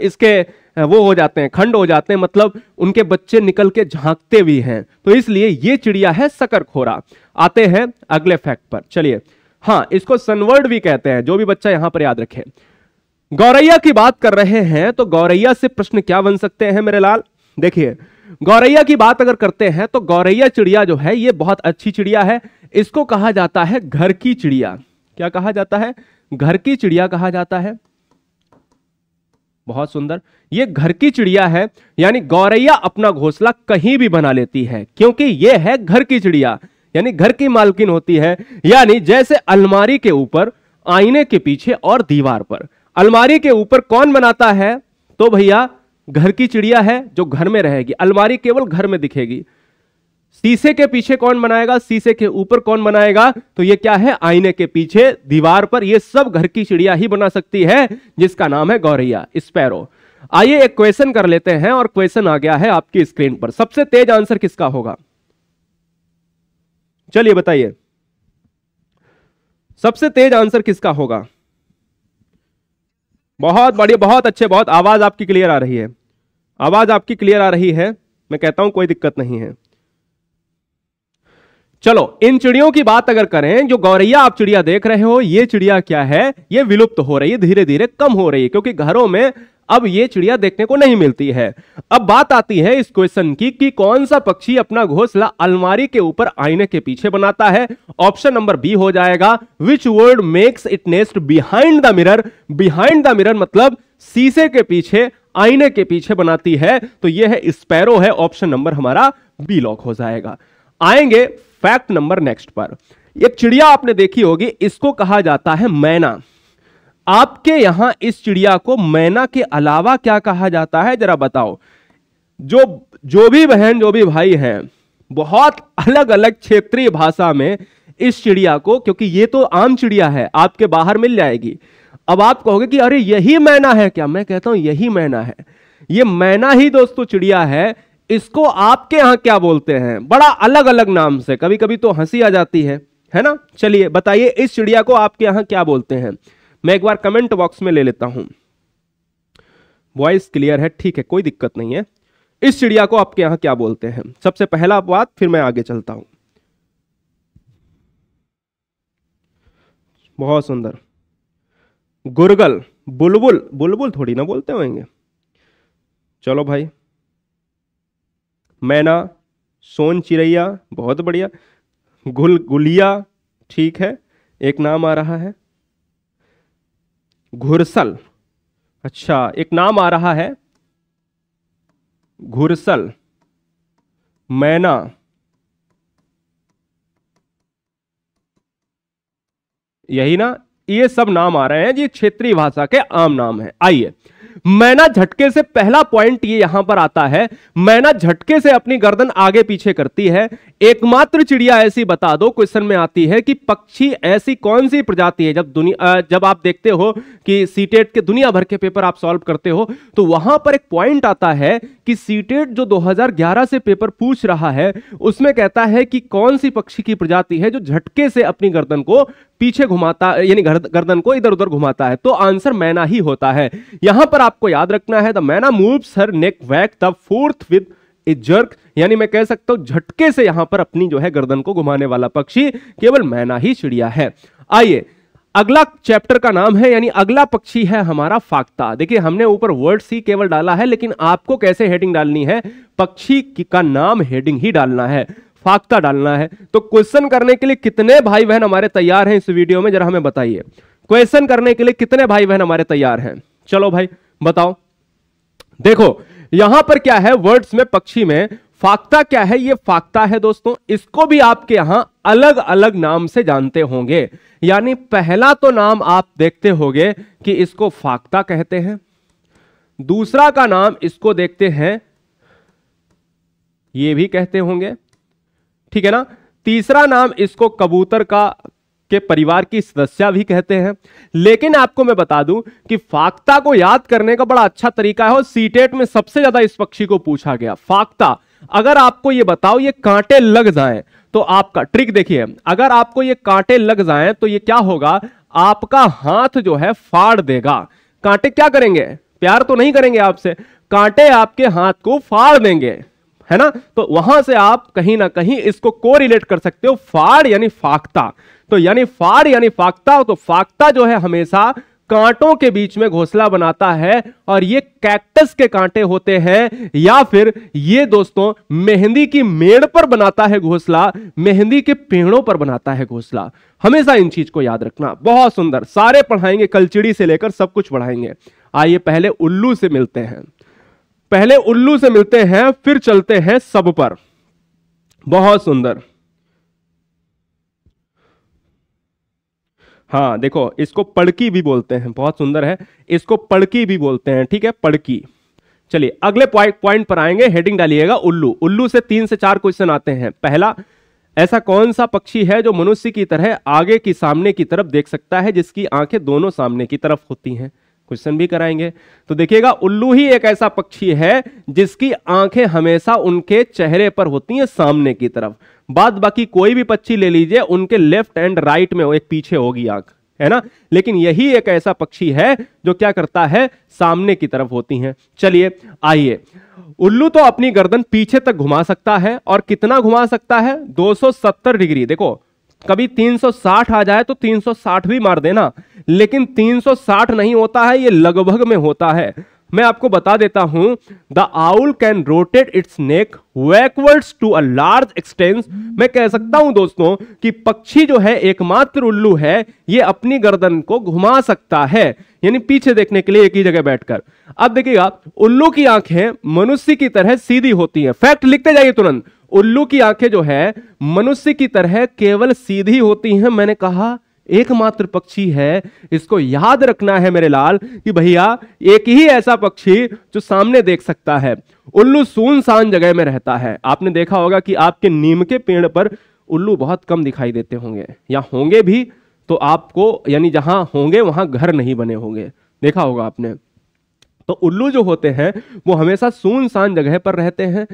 इसके वो हो जाते हैं खंड हो जाते हैं मतलब उनके बच्चे निकल के झांकते भी हैं तो इसलिए ये चिड़िया है सकर खोरा आते हैं अगले फैक्ट पर चलिए हाँ इसको सनवर्ड भी कहते हैं जो भी बच्चा यहां पर याद रखे गौरैया की बात कर रहे हैं तो गौरैया से प्रश्न क्या बन सकते हैं मेरे लाल देखिए गौरैया की बात अगर करते हैं तो गौरैया चिड़िया जो है ये बहुत अच्छी चिड़िया है इसको कहा जाता है घर की चिड़िया क्या कहा जाता है घर की चिड़िया कहा जाता है बहुत सुंदर ये घर की चिड़िया है यानी गौरैया अपना घोंसला कहीं भी बना लेती है क्योंकि ये है घर की चिड़िया यानी घर की मालकिन होती है यानी जैसे अलमारी के ऊपर आईने के पीछे और दीवार पर अलमारी के ऊपर कौन बनाता है तो भैया घर की चिड़िया है जो घर में रहेगी अलमारी केवल घर में दिखेगी शीशे के पीछे कौन बनाएगा शीशे के ऊपर कौन बनाएगा तो ये क्या है आईने के पीछे दीवार पर ये सब घर की चिड़िया ही बना सकती है जिसका नाम है गौरैया स्पैरो आइए एक क्वेश्चन कर लेते हैं और क्वेश्चन आ गया है आपकी स्क्रीन पर सबसे तेज आंसर किसका होगा चलिए बताइए सबसे तेज आंसर किसका होगा बहुत बढ़िया बहुत अच्छे बहुत आवाज आपकी क्लियर आ रही है आवाज आपकी क्लियर आ रही है मैं कहता हूं कोई दिक्कत नहीं है चलो इन चिड़ियों की बात अगर करें जो गौरैया आप चिड़िया देख रहे हो ये चिड़िया क्या है ये विलुप्त हो रही है धीरे धीरे कम हो रही है क्योंकि घरों में अब ये चिड़िया देखने को नहीं मिलती है अब बात आती है इस क्वेश्चन की कि कौन सा पक्षी अपना घोंसला अलमारी के ऊपर आईने के पीछे बनाता है ऑप्शन नंबर बी हो जाएगा which word makes it nest behind the mirror behind the mirror मतलब शीशे के पीछे आईने के पीछे बनाती है तो यह है स्पैरो है ऑप्शन नंबर हमारा बी लॉक हो जाएगा आएंगे फैक्ट नंबर नेक्स्ट पर एक चिड़िया आपने देखी होगी इसको कहा जाता है मैना आपके यहां इस चिड़िया को मैना के अलावा क्या कहा जाता है जरा बताओ जो जो भी बहन जो भी भाई हैं बहुत अलग अलग क्षेत्रीय भाषा में इस चिड़िया को क्योंकि ये तो आम चिड़िया है आपके बाहर मिल जाएगी अब आप कहोगे कि अरे यही मैना है क्या मैं कहता हूं यही मैना है ये मैना ही दोस्तों चिड़िया है इसको आपके यहां क्या बोलते हैं बड़ा अलग अलग नाम से कभी कभी तो हंसी आ जाती है है ना चलिए बताइए इस चिड़िया को आपके यहां क्या बोलते हैं मैं एक बार कमेंट बॉक्स में ले लेता हूं वॉइस क्लियर है ठीक है कोई दिक्कत नहीं है इस चिड़िया को आपके यहां क्या बोलते हैं सबसे पहला बात फिर मैं आगे चलता हूं बहुत सुंदर गुरगल बुलबुल बुलबुल थोड़ी ना बोलते होंगे चलो भाई मैना सोन चिरैया बहुत बढ़िया गुल गुलिया ठीक है एक नाम आ रहा है घुरसल अच्छा एक नाम आ रहा है घुरसल मैना यही ना ये सब नाम आ रहे हैं ये क्षेत्रीय भाषा के आम नाम है आइए मैना झटके से पहला पॉइंट ये यहां पर आता है मैना झटके से अपनी गर्दन आगे पीछे करती है एकमात्र चिड़िया ऐसी बता दो क्वेश्चन में आती है कि पक्षी ऐसी कौन सी प्रजाति है जब दुनिया जब आप देखते हो कि सीटेट के दुनिया भर के पेपर आप सॉल्व करते हो तो वहां पर एक पॉइंट आता है कि सीटेट जो 2011 से पेपर पूछ रहा है उसमें कहता है कि कौन सी पक्षी की प्रजाति है जो झटके से अपनी गर्दन को पीछे घुमाता यानी गर्दन को इधर उधर घुमाता है तो आंसर मैना ही होता है यहां पर आपको याद रखना है the myna moves her neck back the forth with a jerk यानी मैं कह सकता हूं झटके से यहां पर अपनी जो है गर्दन को घुमाने वाला पक्षी केवल मैना ही चिड़िया है आइए अगला चैप्टर का नाम है यानी अगला पक्षी है हमारा फाकता देखिए हमने ऊपर वर्ड सी केवल डाला है लेकिन आपको कैसे हेडिंग डालनी है पक्षी का नाम हेडिंग ही डालना है फाख्ता डालना है तो क्वेश्चन करने के लिए कितने भाई बहन हमारे तैयार हैं इस वीडियो में जरा हमें बताइए क्वेश्चन करने के लिए कितने भाई बहन हमारे तैयार हैं चलो भाई बताओ देखो यहां पर क्या है वर्ड्स में पक्षी में फाख्ता क्या है ये फाख्ता है दोस्तों इसको भी आपके यहां अलग अलग नाम से जानते होंगे यानी पहला तो नाम आप देखते होंगे कि इसको फाख्ता कहते हैं दूसरा का नाम इसको देखते हैं ये भी कहते होंगे ठीक है ना तीसरा नाम इसको कबूतर का के परिवार की सदस्य भी कहते हैं लेकिन आपको मैं बता दूं कि फाक्ता को याद करने का बड़ा अच्छा तरीका है और सीटेट में सबसे ज्यादा इस पक्षी को पूछा गया फाक्ता अगर आपको ये बताओ ये कांटे लग जाएं तो आपका ट्रिक देखिए अगर आपको ये कांटे लग जाएं तो ये क्या होगा आपका हाथ जो है फाड़ देगा कांटे क्या करेंगे प्यार तो नहीं करेंगे आपसे कांटे आपके हाथ को फाड़ देंगे है ना तो वहां से आप कहीं ना कहीं इसको को रिलेट कर सकते हो फाड़ यानी फाकता तो यानी फाड़ यानी फाकता तो फाकता जो है हमेशा कांटों के बीच में घोसला बनाता है और ये कैक्टस के कांटे होते हैं या फिर ये दोस्तों मेहंदी की मेड़ पर बनाता है घोसला मेहंदी के पेड़ों पर बनाता है घोसला हमेशा इन चीज को याद रखना बहुत सुंदर सारे पढ़ाएंगे कलचिड़ी से लेकर सब कुछ पढ़ाएंगे आइए पहले उल्लू से मिलते हैं पहले उल्लू से मिलते हैं फिर चलते हैं सब पर बहुत सुंदर हाँ देखो इसको पड़की भी बोलते हैं बहुत सुंदर है इसको पड़की भी बोलते हैं ठीक है पड़की चलिए अगले पॉइंट पर आएंगे हेडिंग डालिएगा उल्लू उल्लू से तीन से चार क्वेश्चन आते हैं पहला ऐसा कौन सा पक्षी है जो मनुष्य की तरह आगे की सामने की तरफ देख सकता है जिसकी आंखें दोनों सामने की तरफ होती हैं क्वेश्चन भी कराएंगे तो देखिएगा उल्लू ही एक ऐसा पक्षी है जिसकी आंखें हमेशा उनके चेहरे पर होती हैं सामने की तरफ बाद बाकी कोई भी पक्षी ले लीजिए उनके लेफ्ट एंड राइट में एक पीछे होगी आंख है ना लेकिन यही एक ऐसा पक्षी है जो क्या करता है सामने की तरफ होती हैं चलिए आइए उल्लू तो अपनी गर्दन पीछे तक घुमा सकता है और कितना घुमा सकता है 270 डिग्री देखो कभी 360 आ जाए तो 360 भी मार देना लेकिन 360 नहीं होता है ये लगभग में होता है मैं आपको बता देता हूं the owl can rotate its neck backwards to a large extents मैं कह सकता हूं दोस्तों कि पक्षी जो है एकमात्र उल्लू है ये अपनी गर्दन को घुमा सकता है यानी पीछे देखने के लिए एक ही जगह बैठकर अब देखिएगा उल्लू की आंखें मनुष्य की तरह सीधी होती हैं फैक्ट लिखते जाइए तुरंत उल्लू की आंखें जो है मनुष्य की तरह केवल सीधी होती हैं मैंने कहा एकमात्र पक्षी है इसको याद रखना है मेरे लाल कि भैया एक ही ऐसा पक्षी जो सामने देख सकता है उल्लू सुनसान जगह में रहता है आपने देखा होगा कि आपके नीम के पेड़ पर उल्लू बहुत कम दिखाई देते होंगे या होंगे भी तो आपको यानी जहां होंगे वहां घर नहीं बने होंगे देखा होगा आपने तो उल्लू जो होते हैं वो हमेशा सुनसान जगह पर रहते हैं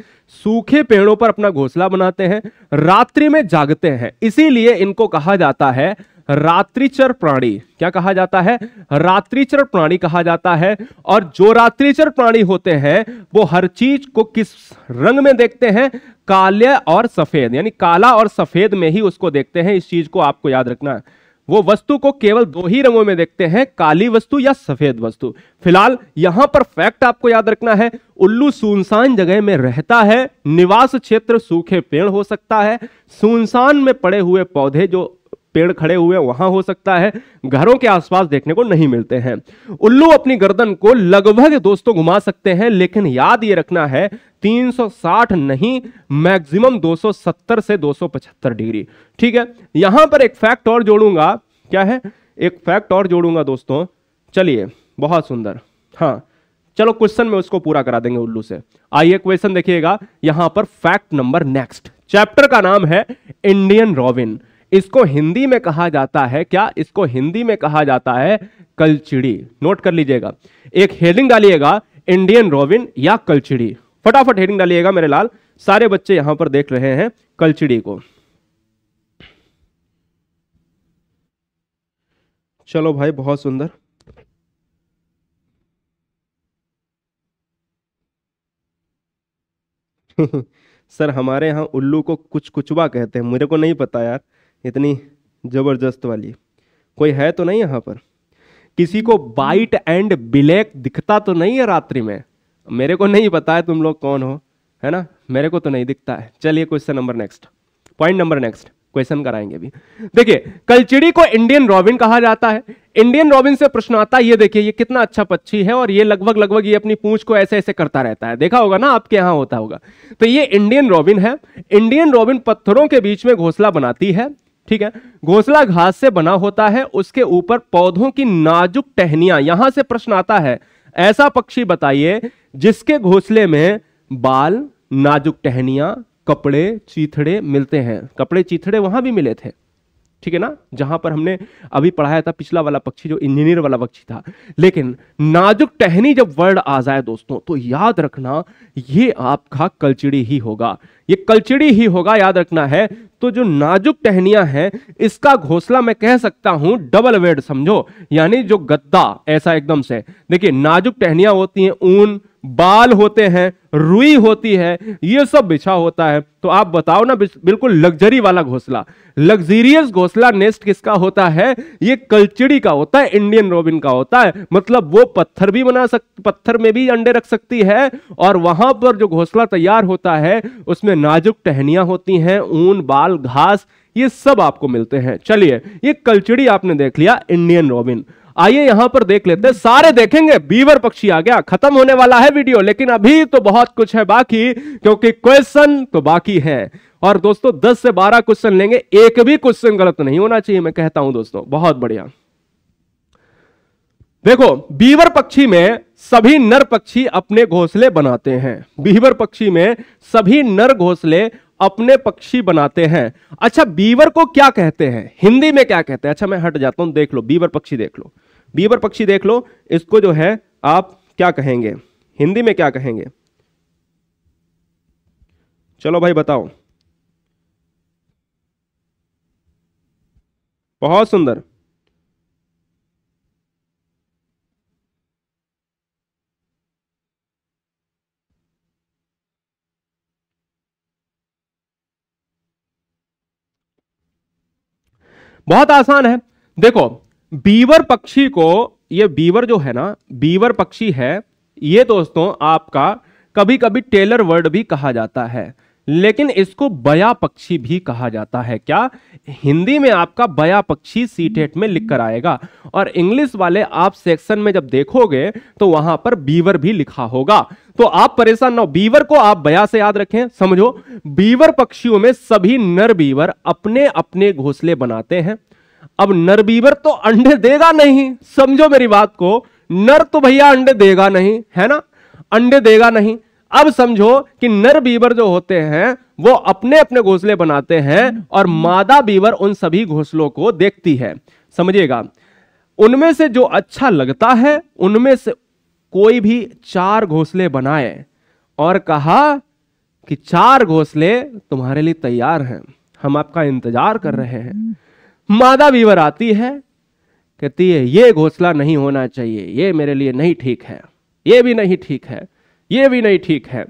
सूखे पेड़ों पर अपना घोंसला बनाते हैं रात्रि में जागते हैं इसीलिए इनको कहा जाता है रात्रिचर प्राणी क्या कहा जाता है रात्रिचर प्राणी कहा जाता है और जो रात्रिचर प्राणी होते हैं वो हर चीज को किस रंग में देखते हैं काले और सफेद यानी काला और सफेद में ही उसको देखते हैं इस चीज को आपको याद रखना है वो वस्तु को केवल दो ही रंगों में देखते हैं काली वस्तु या सफेद वस्तु फिलहाल यहां पर फैक्ट आपको याद रखना है उल्लू सुनसान जगह में रहता है निवास क्षेत्र सूखे पेड़ हो सकता है सुनसान में पड़े हुए पौधे जो पेड़ खड़े हुए वहां हो सकता है घरों के आसपास देखने को नहीं मिलते हैं उल्लू अपनी गर्दन को लगभग दोस्तों घुमा सकते हैं लेकिन याद ये रखना है 360 नहीं मैक्सिमम 270 से 275 डिग्री ठीक है यहां पर एक फैक्ट और जोड़ूंगा क्या है एक फैक्ट और जोड़ूंगा दोस्तों चलिए बहुत सुंदर हाँ चलो क्वेश्चन में उसको पूरा करा देंगे उल्लू से आइए क्वेश्चन देखिएगा यहां पर फैक्ट नंबर नेक्स्ट चैप्टर का नाम है इंडियन रॉबिन इसको हिंदी में कहा जाता है क्या इसको हिंदी में कहा जाता है कलचिड़ी नोट कर लीजिएगा एक हेडिंग डालिएगा इंडियन रॉबिन या कलचिड़ी फटाफट हेडिंग डालिएगा मेरे लाल सारे बच्चे यहां पर देख रहे हैं कलचिड़ी को चलो भाई बहुत सुंदर सर हमारे यहाँ उल्लू को कुछ कुछवा कहते हैं मेरे को नहीं पता यार इतनी ज़बरदस्त वाली कोई है तो नहीं यहाँ पर किसी को वाइट एंड ब्लैक दिखता तो नहीं है रात्रि में मेरे को नहीं पता है तुम लोग कौन हो है ना मेरे को तो नहीं दिखता है चलिए question number next point number next question कराएंगे अभी देखिए कलचिड़ी को इंडियन रॉबिन कहा जाता है इंडियन रॉबिन से प्रश्न आता है ये देखिए ये कितना अच्छा पक्षी है और ये लगभग लगभग ये अपनी पूछ को ऐसे ऐसे करता रहता है देखा होगा ना आपके यहाँ होता होगा तो ये इंडियन रॉबिन है इंडियन रॉबिन पत्थरों के बीच में घोसला बनाती है ठीक है घोसला घास से बना होता है उसके ऊपर पौधों की नाजुक टहनिया यहां से प्रश्न आता है ऐसा पक्षी बताइए जिसके घोसले में बाल नाजुक टहनिया कपड़े चीथड़े मिलते हैं कपड़े चीथड़े वहां भी मिले थे ठीक है ना जहां पर हमने अभी पढ़ाया था पिछला वाला पक्षी जो इंजीनियर वाला पक्षी था लेकिन नाजुक टहनी जब वर्ड आ जाए दोस्तों तो याद रखना ये आपका कलचिड़ी ही होगा ये कलचिड़ी ही होगा याद रखना है तो जो नाजुक टहनिया है इसका घोसला मैं कह सकता हूं डबल वेड समझो यानी जो गद्दा ऐसा एकदम से देखिए नाजुक टहनिया होती हैं ऊन बाल होते हैं रुई होती है ये सब बिछा होता है तो आप बताओ ना बिल्कुल लग्जरी वाला घोसला लग्जरियस घोसला नेस्ट किसका होता है ये कलचिड़ी का होता है इंडियन रोबिन का होता है मतलब वो पत्थर भी बना सक पत्थर में भी अंडे रख सकती है और वहां पर जो घोसला तैयार होता है उसमें नाजुक टहनियां होती हैं ऊन बाल घास ये सब आपको मिलते हैं चलिए ये कलचिड़ी आपने देख लिया इंडियन रोबिन आइए यहां पर देख लेते हैं सारे देखेंगे बीवर पक्षी आ गया खत्म होने वाला है वीडियो लेकिन अभी तो बहुत कुछ है बाकी क्योंकि क्वेश्चन तो बाकी है और दोस्तों 10 से 12 क्वेश्चन लेंगे एक भी क्वेश्चन गलत नहीं होना चाहिए मैं कहता हूं दोस्तों बहुत बढ़िया देखो बीवर पक्षी में सभी नर पक्षी अपने घोंसले बनाते हैं बीवर पक्षी में सभी नर घोंसले अपने पक्षी बनाते हैं अच्छा बीवर को क्या कहते हैं हिंदी में क्या कहते हैं अच्छा मैं हट जाता हूं देख लो बीवर पक्षी देख लो बीबर पक्षी देख लो इसको जो है आप क्या कहेंगे हिंदी में क्या कहेंगे चलो भाई बताओ बहुत सुंदर बहुत आसान है देखो बीवर पक्षी को ये बीवर जो है ना बीवर पक्षी है ये दोस्तों आपका कभी कभी टेलर वर्ड भी कहा जाता है लेकिन इसको बया पक्षी भी कहा जाता है क्या हिंदी में आपका बया पक्षी सीटेट में लिख कर आएगा और इंग्लिश वाले आप सेक्शन में जब देखोगे तो वहां पर बीवर भी लिखा होगा तो आप परेशान ना हो बीवर को आप बया से याद रखें समझो बीवर पक्षियों में सभी नर बीवर अपने अपने घोंसले बनाते हैं अब नर बीवर तो अंडे देगा नहीं समझो मेरी बात को नर तो भैया अंडे देगा नहीं है ना अंडे देगा नहीं अब समझो कि नर बीवर जो होते हैं वो अपने अपने घोंसले बनाते हैं और मादा बीवर उन सभी घोंसलों को देखती है समझिएगा उनमें से जो अच्छा लगता है उनमें से कोई भी चार घोंसले बनाए और कहा कि चार घोंसले तुम्हारे लिए तैयार हैं हम आपका इंतजार कर रहे हैं मादा वीवर आती है कहती है ये घोसला नहीं होना चाहिए ये मेरे लिए नहीं ठीक है ये भी नहीं ठीक है ये भी नहीं ठीक है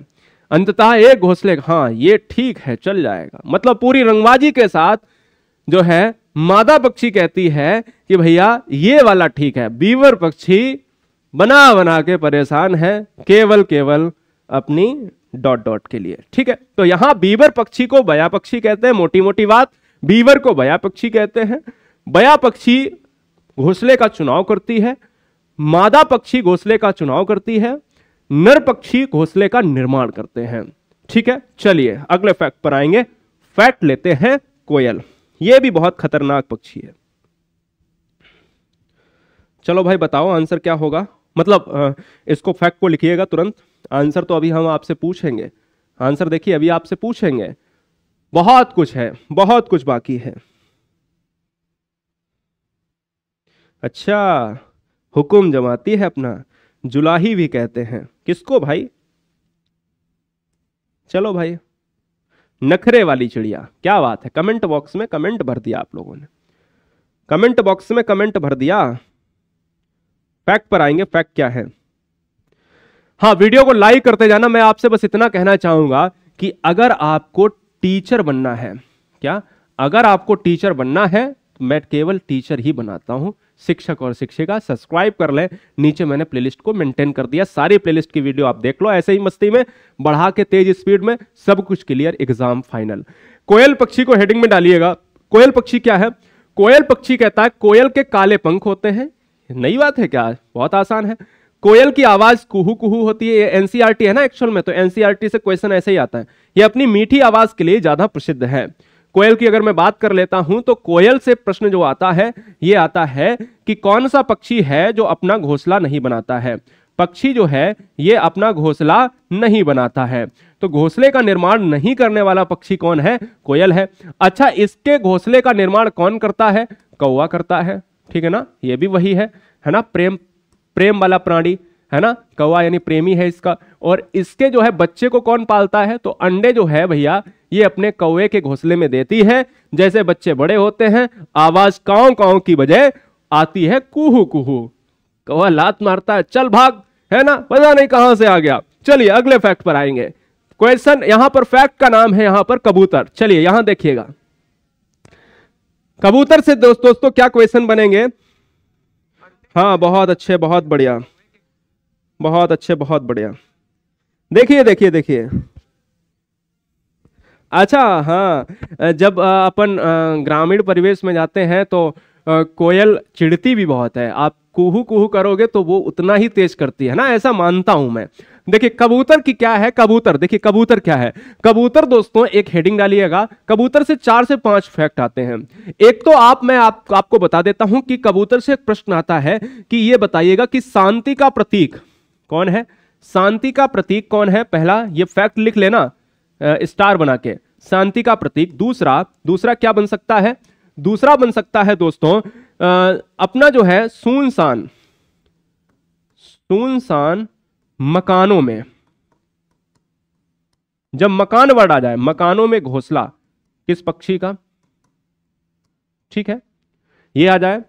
अंततः एक घोसले हाँ ये ठीक है चल जाएगा मतलब पूरी रंगबाजी के साथ जो है मादा पक्षी कहती है कि भैया ये वाला ठीक है बीवर पक्षी बना बना के परेशान है केवल केवल अपनी डॉट डॉट के लिए ठीक है तो यहां बीवर पक्षी को बया पक्षी कहते हैं मोटी मोटी बात बीवर को बया पक्षी कहते हैं बया पक्षी घोसले का चुनाव करती है मादा पक्षी घोसले का चुनाव करती है नर पक्षी घोसले का निर्माण करते हैं ठीक है चलिए अगले फैक्ट पर आएंगे फैक्ट लेते हैं कोयल यह भी बहुत खतरनाक पक्षी है चलो भाई बताओ आंसर क्या होगा मतलब इसको फैक्ट को लिखिएगा तुरंत आंसर तो अभी हम आपसे पूछेंगे आंसर देखिए अभी आपसे पूछेंगे बहुत कुछ है बहुत कुछ बाकी है अच्छा हुकुम जमाती है अपना जुलाही भी कहते हैं किसको भाई चलो भाई नखरे वाली चिड़िया क्या बात है कमेंट बॉक्स में कमेंट भर दिया आप लोगों ने कमेंट बॉक्स में कमेंट भर दिया फैक्ट पर आएंगे फैक्ट क्या है हाँ वीडियो को लाइक करते जाना मैं आपसे बस इतना कहना चाहूंगा कि अगर आपको टीचर बनना है क्या अगर आपको टीचर बनना है तो मैं केवल टीचर ही बनाता हूं शिक्षक और शिक्षिका सब्सक्राइब कर लें नीचे मैंने प्लेलिस्ट को मेंटेन कर दिया सारी प्लेलिस्ट की वीडियो आप देख लो ऐसे ही मस्ती में बढ़ा के तेज स्पीड में सब कुछ क्लियर एग्जाम फाइनल कोयल पक्षी को हेडिंग में डालिएगा कोयल पक्षी क्या है कोयल पक्षी कहता है कोयल के काले पंख होते हैं नई बात है क्या बहुत आसान है कोयल की आवाज कुहू कुहू होती है एनसीआरटी e है ना एक्चुअल में तो एनसीआरटी e से क्वेश्चन ऐसे ही आता है ये अपनी मीठी आवाज के लिए ज्यादा प्रसिद्ध है कोयल की अगर मैं बात कर लेता हूं तो कोयल से प्रश्न जो आता है ये आता है कि कौन सा पक्षी है जो अपना घोसला नहीं बनाता है पक्षी जो है ये अपना घोसला नहीं बनाता है तो घोसले का निर्माण नहीं करने वाला पक्षी कौन है कोयल है अच्छा इसके घोसले का निर्माण कौन करता है कौआ करता है ठीक है ना ये भी वही है है ना प्रेम प्रेम वाला प्राणी है ना कौवा यानी प्रेमी है इसका और इसके जो है बच्चे को कौन पालता है तो अंडे जो है भैया ये अपने कौवे के घोंसले में देती है जैसे बच्चे बड़े होते हैं आवाज काव काव की बजाय आती है कुहू कुहू कौवा लात मारता है चल भाग है ना पता नहीं कहां से आ गया चलिए अगले फैक्ट पर आएंगे क्वेश्चन यहां पर फैक्ट का नाम है यहां पर कबूतर चलिए यहां देखिएगा कबूतर से दोस्तों क्या क्वेश्चन बनेंगे हाँ बहुत अच्छे बहुत बढ़िया बहुत अच्छे बहुत बढ़िया देखिए देखिए देखिए अच्छा हाँ जब अपन ग्रामीण परिवेश में जाते हैं तो कोयल चिड़ती भी बहुत है आप कुहू कुहू करोगे तो वो उतना ही तेज करती है ना ऐसा मानता हूँ मैं देखिए कबूतर की क्या है कबूतर देखिए कबूतर क्या है कबूतर दोस्तों एक हेडिंग डालिएगा कबूतर से चार से पांच फैक्ट आते हैं एक तो आप मैं आप, आपको बता देता हूं कि कबूतर से एक प्रश्न आता है कि यह बताइएगा कि शांति का प्रतीक कौन है शांति का प्रतीक कौन है पहला ये फैक्ट लिख लेना स्टार बना के शांति का प्रतीक दूसरा दूसरा क्या बन सकता है दूसरा बन सकता है दोस्तों आ, अपना जो है सुनसान सुनसान मकानों में जब मकान वर्ड आ जाए मकानों में घोसला किस पक्षी का ठीक है ये आ जाए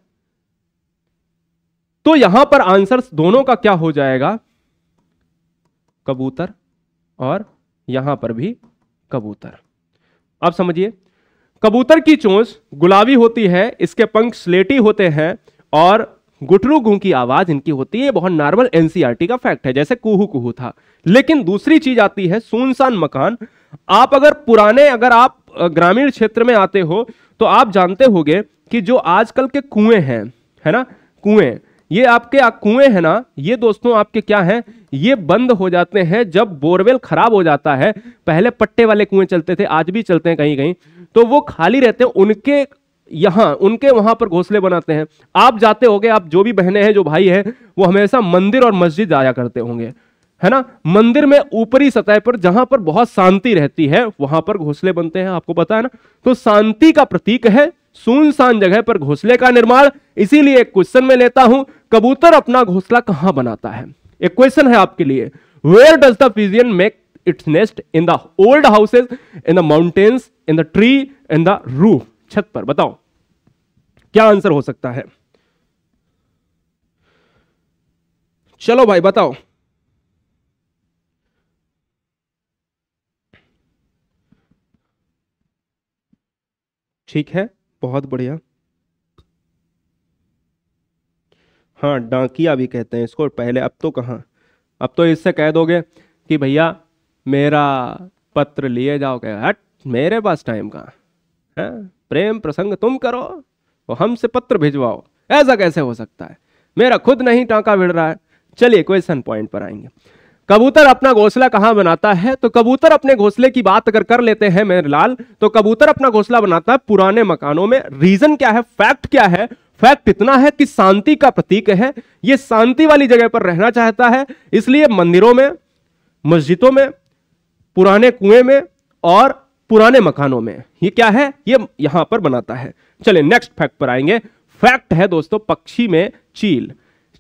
तो यहां पर आंसर दोनों का क्या हो जाएगा कबूतर और यहां पर भी कबूतर अब समझिए कबूतर की चोंच गुलाबी होती है इसके पंख स्लेटी होते हैं और गुटरू गु की आवाज इनकी होती है बहुत नॉर्मल एनसीआरटी e का फैक्ट है जैसे कुहू कुहू था लेकिन दूसरी चीज आती है सुनसान मकान आप अगर पुराने अगर आप ग्रामीण क्षेत्र में आते हो तो आप जानते होंगे कि जो आजकल के कुएं हैं है ना कुएं ये आपके कुएं हैं ना ये दोस्तों आपके क्या हैं ये बंद हो जाते हैं जब बोरवेल खराब हो जाता है पहले पट्टे वाले कुएं चलते थे आज भी चलते हैं कहीं कहीं तो वो खाली रहते हैं उनके यहाँ उनके वहां पर घोसले बनाते हैं आप जाते होगे आप जो भी बहने हैं जो भाई हैं वो हमेशा मंदिर और मस्जिद जाया करते होंगे है ना मंदिर में ऊपरी सतह पर जहां पर बहुत शांति रहती है वहां पर घोसले बनते हैं आपको पता है ना तो शांति का प्रतीक है सुनसान जगह पर घोसले का निर्माण इसीलिए एक क्वेश्चन में लेता हूं कबूतर अपना घोसला कहां बनाता है एक क्वेश्चन है आपके लिए where does the pigeon make its nest in the old houses in the mountains in the tree in the roof छत पर बताओ क्या आंसर हो सकता है चलो भाई बताओ ठीक है बहुत बढ़िया हाँ डांकिया भी कहते हैं इसको पहले अब तो कहाँ अब तो इससे कह दोगे कि भैया मेरा पत्र लिए जाओ कह हट मेरे पास टाइम कहाँ है हाँ। प्रेम प्रसंग तुम करो और हमसे पत्र भिजवाओ ऐसा कैसे हो सकता है मेरा खुद नहीं टांका भिड़ रहा है चलिए क्वेश्चन पॉइंट पर आएंगे कबूतर अपना घोसला कहाँ बनाता है तो कबूतर अपने घोसले की बात अगर कर लेते हैं मेरे लाल तो कबूतर अपना घोसला बनाता है पुराने मकानों में रीजन क्या है फैक्ट क्या है फैक्ट इतना है कि शांति का प्रतीक है ये शांति वाली जगह पर रहना चाहता है इसलिए मंदिरों में मस्जिदों में पुराने कुएं में और पुराने मकानों में ये क्या है ये यहां पर बनाता है चलिए नेक्स्ट फैक्ट पर आएंगे फैक्ट है दोस्तों पक्षी में चील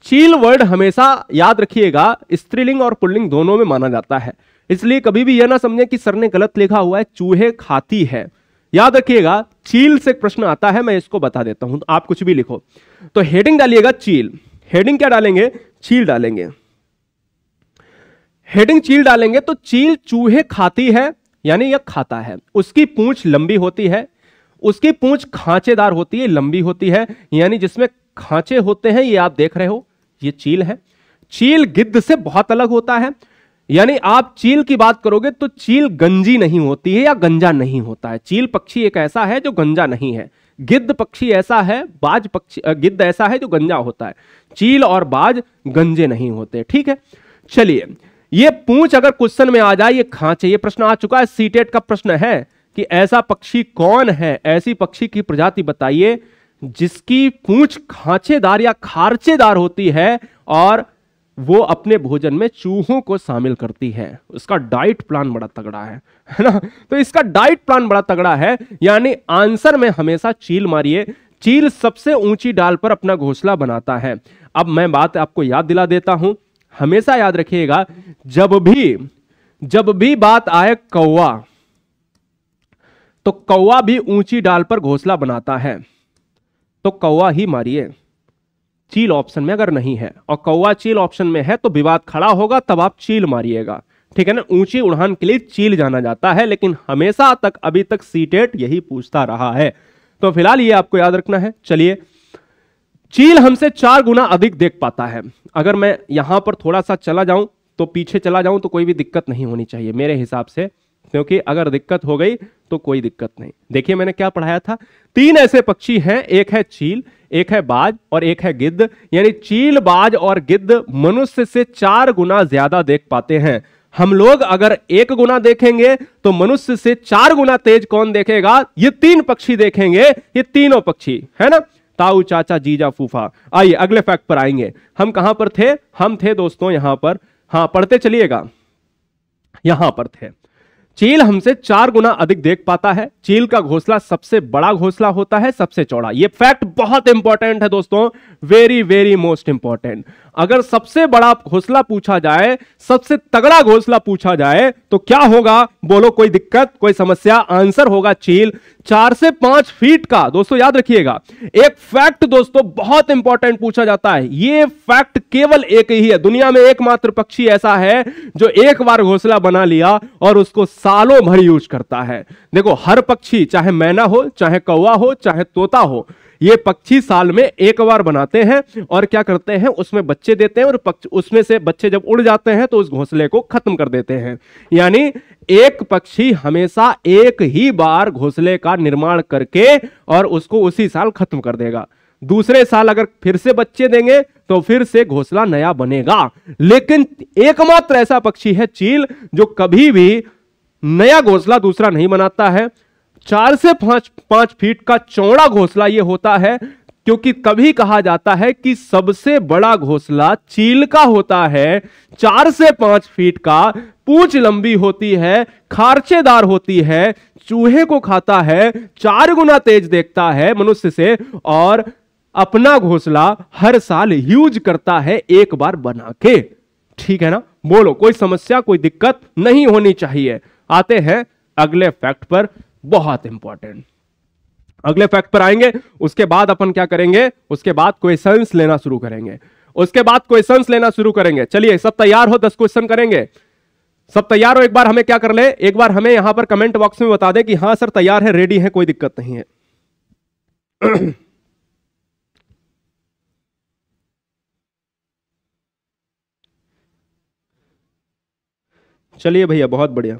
चील वर्ड हमेशा याद रखिएगा स्त्रीलिंग और पुल्लिंग दोनों में माना जाता है इसलिए कभी भी यह ना समझे कि सर ने गलत लिखा हुआ है चूहे खाती है याद रखिएगा चील से प्रश्न आता है मैं इसको बता देता हूं आप कुछ भी लिखो तो हेडिंग डालिएगा चील हेडिंग क्या डालेंगे चील डालेंगे हेडिंग चील डालेंगे तो चील चूहे खाती है यानी यह खाता है उसकी पूंछ लंबी होती है उसकी पूंछ खांचेदार होती है लंबी होती है यानी जिसमें खांचे होते हैं ये आप देख रहे हो ये चील है चील गिद्ध से बहुत अलग होता है यानी आप चील की बात करोगे तो चील गंजी नहीं होती है या गंजा नहीं होता है चील पक्षी एक ऐसा है जो गंजा नहीं है गिद्ध पक्षी ऐसा है बाज पक्षी गिद्ध ऐसा है जो गंजा होता है चील और बाज गंजे नहीं होते ठीक है चलिए ये पूछ अगर क्वेश्चन में आ जाए ये खांचे ये प्रश्न आ चुका है सीटेट का प्रश्न है कि ऐसा पक्षी कौन है ऐसी पक्षी की प्रजाति बताइए जिसकी पूछ खांचेदार या खारचेदार होती है और वो अपने भोजन में चूहों को शामिल करती है उसका डाइट प्लान बड़ा तगड़ा है है ना तो इसका डाइट प्लान बड़ा तगड़ा है यानी आंसर में हमेशा चील मारिए चील सबसे ऊंची डाल पर अपना घोंसला बनाता है अब मैं बात आपको याद दिला देता हूं हमेशा याद रखिएगा जब भी जब भी बात आए कौवा तो कौवा भी ऊंची डाल पर घोंसला बनाता है तो कौवा ही मारिए चील ऑप्शन में अगर नहीं है और कौवा चील ऑप्शन में है तो विवाद खड़ा होगा तब आप चील मारिएगा ठीक है ना ऊंची उड़ान के लिए चील जाना जाता है लेकिन हमेशा तक अभी तक सीटेट यही पूछता रहा है तो फिलहाल ये आपको याद रखना है चलिए चील हमसे चार गुना अधिक देख पाता है अगर मैं यहां पर थोड़ा सा चला जाऊं तो पीछे चला जाऊं तो कोई भी दिक्कत नहीं होनी चाहिए मेरे हिसाब से क्योंकि अगर दिक्कत हो गई तो कोई दिक्कत नहीं देखिए मैंने क्या पढ़ाया था तीन ऐसे पक्षी हैं एक है चील एक है बाज और एक है गिद्ध यानी चील बाज और गिद्ध मनुष्य से चार गुना ज्यादा देख पाते हैं हम लोग अगर एक गुना देखेंगे तो मनुष्य से चार गुना तेज कौन देखेगा ये तीन पक्षी देखेंगे ये तीनों पक्षी है ना ताऊ चाचा जीजा फूफा आइए अगले फैक्ट पर आएंगे हम कहां पर थे हम थे दोस्तों यहां पर हां पढ़ते चलिएगा यहां पर थे चील हमसे चार गुना अधिक देख पाता है चील का घोसला सबसे बड़ा घोसला होता है सबसे चौड़ा यह फैक्ट बहुत इंपॉर्टेंट है दोस्तों वेरी वेरी मोस्ट इंपॉर्टेंट अगर सबसे बड़ा घोसला पूछा जाए सबसे तगड़ा घोसला पूछा जाए तो क्या होगा बोलो कोई दिक्कत कोई समस्या आंसर होगा चील चार से पांच फीट का दोस्तों याद रखिएगा एक फैक्ट दोस्तों बहुत इंपॉर्टेंट पूछा जाता है ये फैक्ट केवल एक ही है दुनिया में एकमात्र पक्षी ऐसा है जो एक बार घोसला बना लिया और उसको सालों भर यूज करता है देखो हर पक्षी चाहे मैना हो चाहे कौवा हो चाहे तोता हो ये पक्षी साल में एक बार बनाते हैं और क्या करते हैं उसमें बच्चे देते हैं और उसमें से बच्चे जब उड़ जाते हैं तो उस घोंसले को खत्म कर देते हैं यानी एक पक्षी हमेशा एक ही बार घोंसले का निर्माण करके और उसको उसी साल खत्म कर देगा दूसरे साल अगर फिर से बच्चे देंगे तो फिर से घोंसला नया बनेगा लेकिन एकमात्र ऐसा पक्षी है चील जो कभी भी नया घोंसला दूसरा नहीं बनाता है चार से पांच पांच फीट का चौड़ा घोसला ये होता है क्योंकि कभी कहा जाता है कि सबसे बड़ा घोसला चील का होता है चार से पांच फीट का पूंछ लंबी होती है खारचेदार होती है चूहे को खाता है चार गुना तेज देखता है मनुष्य से और अपना घोसला हर साल यूज करता है एक बार बना के ठीक है ना बोलो कोई समस्या कोई दिक्कत नहीं होनी चाहिए आते हैं अगले फैक्ट पर बहुत इंपॉर्टेंट अगले फैक्ट पर आएंगे उसके बाद अपन क्या करेंगे उसके बाद क्वेश्चन लेना शुरू करेंगे उसके बाद क्वेश्चन लेना शुरू करेंगे चलिए सब तैयार हो दस क्वेश्चन करेंगे सब तैयार हो एक बार हमें क्या कर ले एक बार हमें यहां पर कमेंट बॉक्स में बता दें कि हाँ सर तैयार है रेडी है कोई दिक्कत नहीं है चलिए भैया बहुत बढ़िया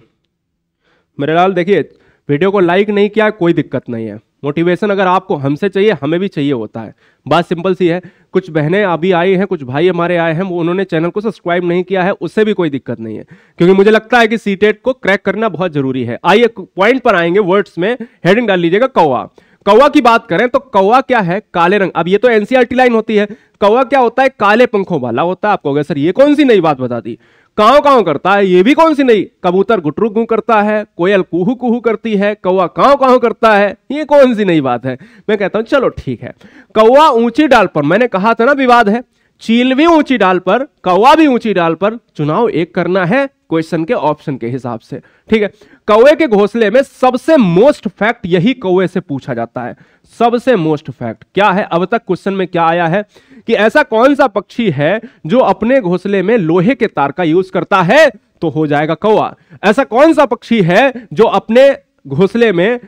मेरे लाल देखिए वीडियो को लाइक नहीं किया कोई दिक्कत नहीं है मोटिवेशन अगर आपको हमसे चाहिए हमें भी चाहिए होता है बात सिंपल सी है कुछ बहनें अभी आई हैं कुछ भाई हमारे आए हैं उन्होंने चैनल को सब्सक्राइब नहीं किया है उससे भी कोई दिक्कत नहीं है क्योंकि मुझे लगता है कि सी को क्रैक करना बहुत जरूरी है आइए पॉइंट पर आएंगे वर्ड्स में हेडिंग डाल लीजिएगा कौवा कौवा की बात करें तो कौवा क्या है काले रंग अब ये तो एनसीआर लाइन e होती है कौवा क्या होता है काले पंखों वाला होता है आपको सर ये कौन सी नई बात बता दी काव काव करता है ये भी कौन सी नहीं कबूतर गुटरू गु करता है कोयल कुहू कुहू करती है कौवा काव काव करता है ये कौन सी नई बात है मैं कहता हूं चलो ठीक है कौवा ऊंची डाल पर मैंने कहा था ना विवाद है चील भी ऊंची डाल पर कौवा भी ऊंची डाल पर चुनाव एक करना है क्वेश्चन के ऑप्शन के हिसाब से ठीक है कौए के घोसले में सबसे मोस्ट फैक्ट यही कौए से पूछा जाता है सबसे मोस्ट फैक्ट क्या है अब तक क्वेश्चन में क्या आया है कि ऐसा कौन सा पक्षी है जो अपने घोसले में लोहे के तार का यूज करता है तो हो जाएगा कौवा ऐसा कौन सा पक्षी है जो अपने घोसले में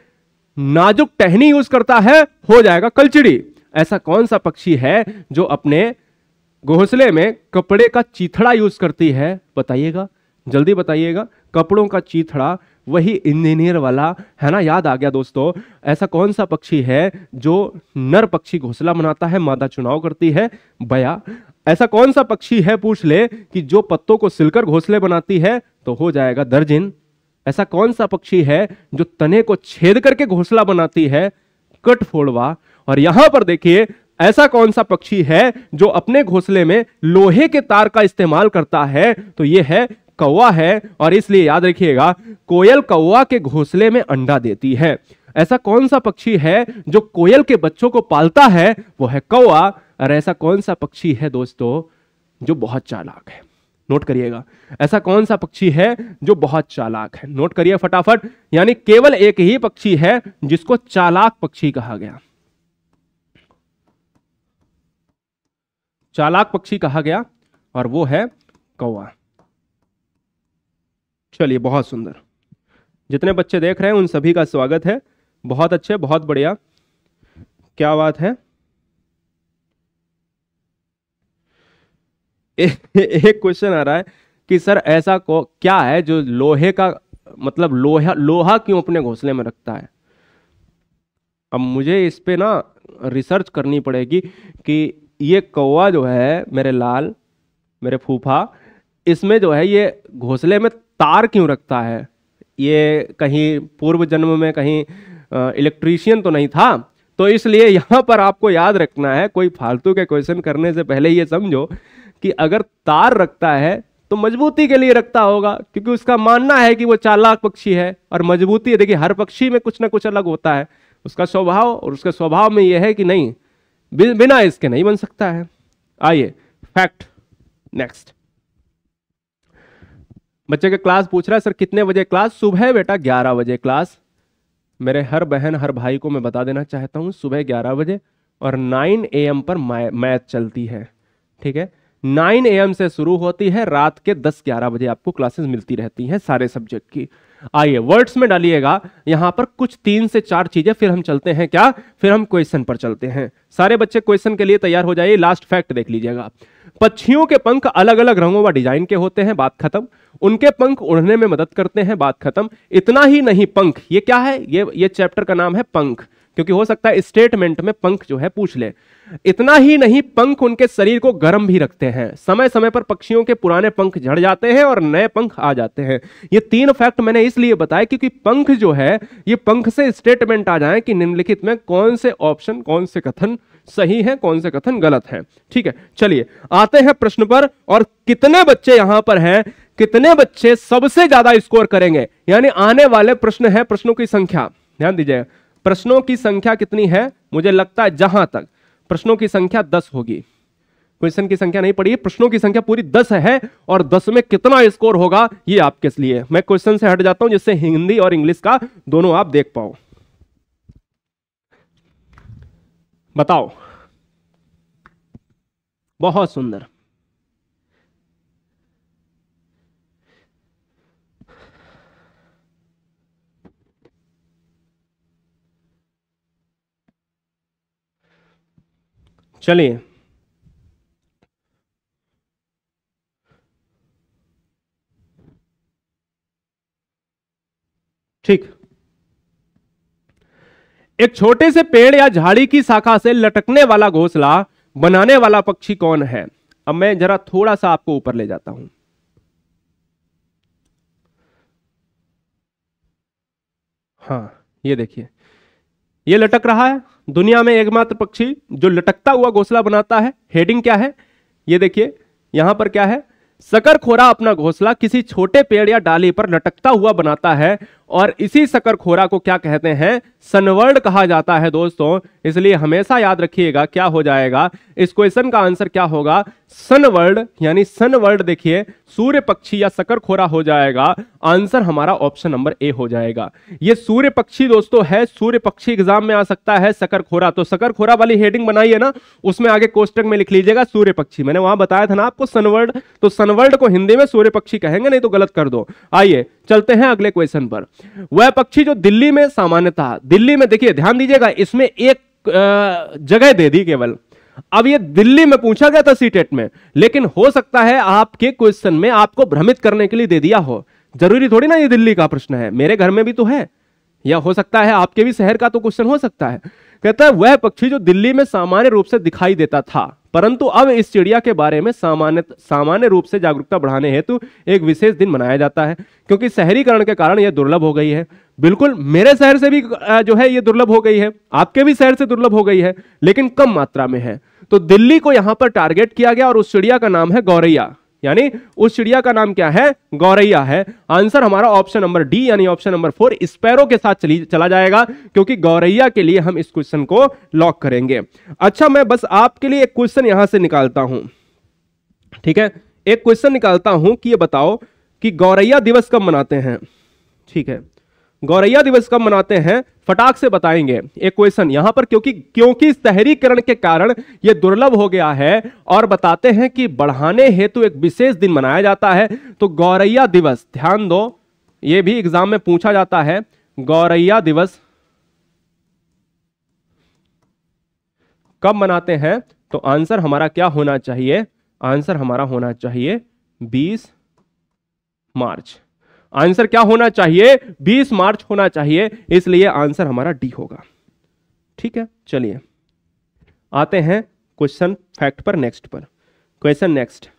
नाजुक टहनी यूज करता है हो जाएगा कलचिड़ी ऐसा कौन सा पक्षी है जो अपने घोंसले में कपड़े का चीथड़ा यूज करती है बताइएगा जल्दी बताइएगा कपड़ों का चीथड़ा वही इंजीनियर वाला है ना याद आ गया दोस्तों ऐसा कौन सा पक्षी है जो नर पक्षी घोंसला बनाता है मादा चुनाव करती है बया ऐसा कौन सा पक्षी है पूछ ले कि जो पत्तों को सिलकर घोंसले बनाती है तो हो जाएगा दर्जिन ऐसा कौन सा पक्षी है जो तने को छेद करके घोंसला बनाती है कट फोड़वा और यहां पर देखिए ऐसा कौन सा पक्षी है जो अपने घोंसले में लोहे के तार का इस्तेमाल करता है तो यह है कौवा है और इसलिए याद रखिएगा कोयल कौवा के घोंसले में अंडा देती है ऐसा कौन सा पक्षी है जो कोयल के बच्चों को पालता है वो है कौवा और ऐसा कौन सा पक्षी है दोस्तों जो बहुत चालाक है नोट करिएगा ऐसा कौन सा पक्षी है जो बहुत चालाक है नोट करिए फटाफट यानी केवल एक ही पक्षी है जिसको चालाक पक्षी कहा गया चालाक पक्षी कहा गया और वो है कौआ चलिए बहुत सुंदर जितने बच्चे देख रहे हैं उन सभी का स्वागत है बहुत अच्छे बहुत बढ़िया क्या बात है ए, एक क्वेश्चन आ रहा है कि सर ऐसा को क्या है जो लोहे का मतलब लोहा लोहा क्यों अपने घोंसले में रखता है अब मुझे इस पे ना रिसर्च करनी पड़ेगी कि ये कौवा जो है मेरे लाल मेरे फूफा इसमें जो है ये घोंसले में तार क्यों रखता है ये कहीं पूर्व जन्म में कहीं इलेक्ट्रीशियन तो नहीं था तो इसलिए यहाँ पर आपको याद रखना है कोई फालतू के क्वेश्चन करने से पहले ये समझो कि अगर तार रखता है तो मजबूती के लिए रखता होगा क्योंकि उसका मानना है कि वो चालाक पक्षी है और मजबूती देखिए हर पक्षी में कुछ ना कुछ अलग होता है उसका स्वभाव और उसके स्वभाव में यह है कि नहीं बिना इसके नहीं बन सकता है आइए फैक्ट नेक्स्ट बच्चे का क्लास पूछ रहा है सर कितने बजे क्लास सुबह बेटा 11 बजे क्लास मेरे हर बहन हर भाई को मैं बता देना चाहता हूं सुबह 11 बजे और 9 एम पर मैथ चलती है ठीक है 9 एम से शुरू होती है रात के 10-11 बजे आपको क्लासेस मिलती रहती हैं सारे सब्जेक्ट की आइए वर्ड्स में डालिएगा यहां पर कुछ तीन से चार चीजें फिर हम चलते हैं क्या फिर हम क्वेश्चन पर चलते हैं सारे बच्चे क्वेश्चन के लिए तैयार हो जाइए लास्ट फैक्ट देख लीजिएगा पक्षियों के पंख अलग अलग रंगों व डिजाइन के होते हैं बात खत्म उनके पंख उड़ने में मदद करते हैं बात खत्म इतना ही नहीं पंख ये क्या है ये ये चैप्टर का नाम है पंख क्योंकि हो सकता है स्टेटमेंट में पंख जो है पूछ ले इतना ही नहीं पंख उनके शरीर को गर्म भी रखते हैं समय समय पर पक्षियों के पुराने पंख झड़ जाते हैं और नए पंख आ जाते हैं ये तीन फैक्ट मैंने इसलिए बताया क्योंकि पंख जो है ये पंख से स्टेटमेंट आ जाए कि निम्नलिखित में कौन से ऑप्शन कौन से कथन सही है कौन से कथन गलत है ठीक है चलिए आते हैं प्रश्न पर और कितने बच्चे यहां पर हैं कितने बच्चे सबसे ज्यादा स्कोर करेंगे यानी आने वाले प्रश्न है प्रश्नों की संख्या ध्यान दीजिएगा प्रश्नों की संख्या कितनी है मुझे लगता है जहां तक प्रश्नों की संख्या दस होगी क्वेश्चन की संख्या नहीं पड़ी प्रश्नों की संख्या पूरी दस है और दस में कितना स्कोर होगा ये आपके लिए मैं क्वेश्चन से हट जाता हूं जिससे हिंदी और इंग्लिश का दोनों आप देख पाओ बताओ बहुत सुंदर चलिए ठीक एक छोटे से पेड़ या झाड़ी की शाखा से लटकने वाला घोसला बनाने वाला पक्षी कौन है अब मैं जरा थोड़ा सा आपको ऊपर ले जाता हूं हाँ ये देखिए ये लटक रहा है दुनिया में एकमात्र पक्षी जो लटकता हुआ घोसला बनाता है हेडिंग क्या है ये देखिए यहां पर क्या है सकर खोरा अपना घोसला किसी छोटे पेड़ या डाली पर लटकता हुआ बनाता है और इसी खोरा को क्या कहते हैं सनवर्ड कहा जाता है दोस्तों इसलिए हमेशा याद रखिएगा क्या हो जाएगा इस क्वेश्चन का आंसर क्या होगा सनवर्ड यानी सनवर्ड देखिए सूर्य पक्षी या खोरा हो जाएगा आंसर हमारा ऑप्शन नंबर ए हो जाएगा ये सूर्य पक्षी दोस्तों है सूर्य पक्षी एग्जाम में आ सकता है सकरखोरा तो सकरखोरा वाली हेडिंग बनाई है ना उसमें आगे कोष्टक में लिख लीजिएगा सूर्य पक्षी मैंने वहां बताया था ना आपको सनवर्ड तो सनवर्ड को हिंदी में सूर्य पक्षी कहेंगे नहीं तो गलत कर दो आइए चलते हैं अगले क्वेश्चन पर वह पक्षी जो दिल्ली में सामान्यता दिल्ली में देखिए ध्यान दीजिएगा इसमें एक जगह दे दी केवल अब ये दिल्ली में पूछा गया था सीटेट e में लेकिन हो सकता है आपके क्वेश्चन में आपको भ्रमित करने के लिए दे दिया हो जरूरी थोड़ी ना ये दिल्ली का प्रश्न है मेरे घर में भी तो है या हो सकता है आपके भी शहर का तो क्वेश्चन हो सकता है कहता है वह पक्षी जो दिल्ली में सामान्य रूप से दिखाई देता था परंतु अब इस चिड़िया के बारे में सामान्य सामान्य रूप से जागरूकता बढ़ाने हेतु एक विशेष दिन मनाया जाता है क्योंकि शहरीकरण के कारण यह दुर्लभ हो गई है बिल्कुल मेरे शहर से भी जो है ये दुर्लभ हो गई है आपके भी शहर से दुर्लभ हो गई है लेकिन कम मात्रा में है तो दिल्ली को यहाँ पर टारगेट किया गया और उस चिड़िया का नाम है गौरैया यानी उस चिड़िया का नाम क्या है गौरैया है आंसर हमारा ऑप्शन नंबर डी यानी ऑप्शन नंबर फोर स्पैरो के साथ चली, चला जाएगा क्योंकि गौरैया के लिए हम इस क्वेश्चन को लॉक करेंगे अच्छा मैं बस आपके लिए एक क्वेश्चन यहां से निकालता हूं ठीक है एक क्वेश्चन निकालता हूं कि ये बताओ कि गौरैया दिवस कब मनाते हैं ठीक है गौरैया दिवस कब मनाते हैं फटाक से बताएंगे एक क्वेश्चन यहां पर क्योंकि क्योंकि शहरीकरण के कारण यह दुर्लभ हो गया है और बताते हैं कि बढ़ाने हेतु एक विशेष दिन मनाया जाता है तो गौरैया दिवस ध्यान दो यह भी एग्जाम में पूछा जाता है गौरैया दिवस कब मनाते हैं तो आंसर हमारा क्या होना चाहिए आंसर हमारा होना चाहिए 20 मार्च आंसर क्या होना चाहिए 20 मार्च होना चाहिए इसलिए आंसर हमारा डी होगा ठीक है चलिए आते हैं क्वेश्चन फैक्ट पर नेक्स्ट पर क्वेश्चन नेक्स्ट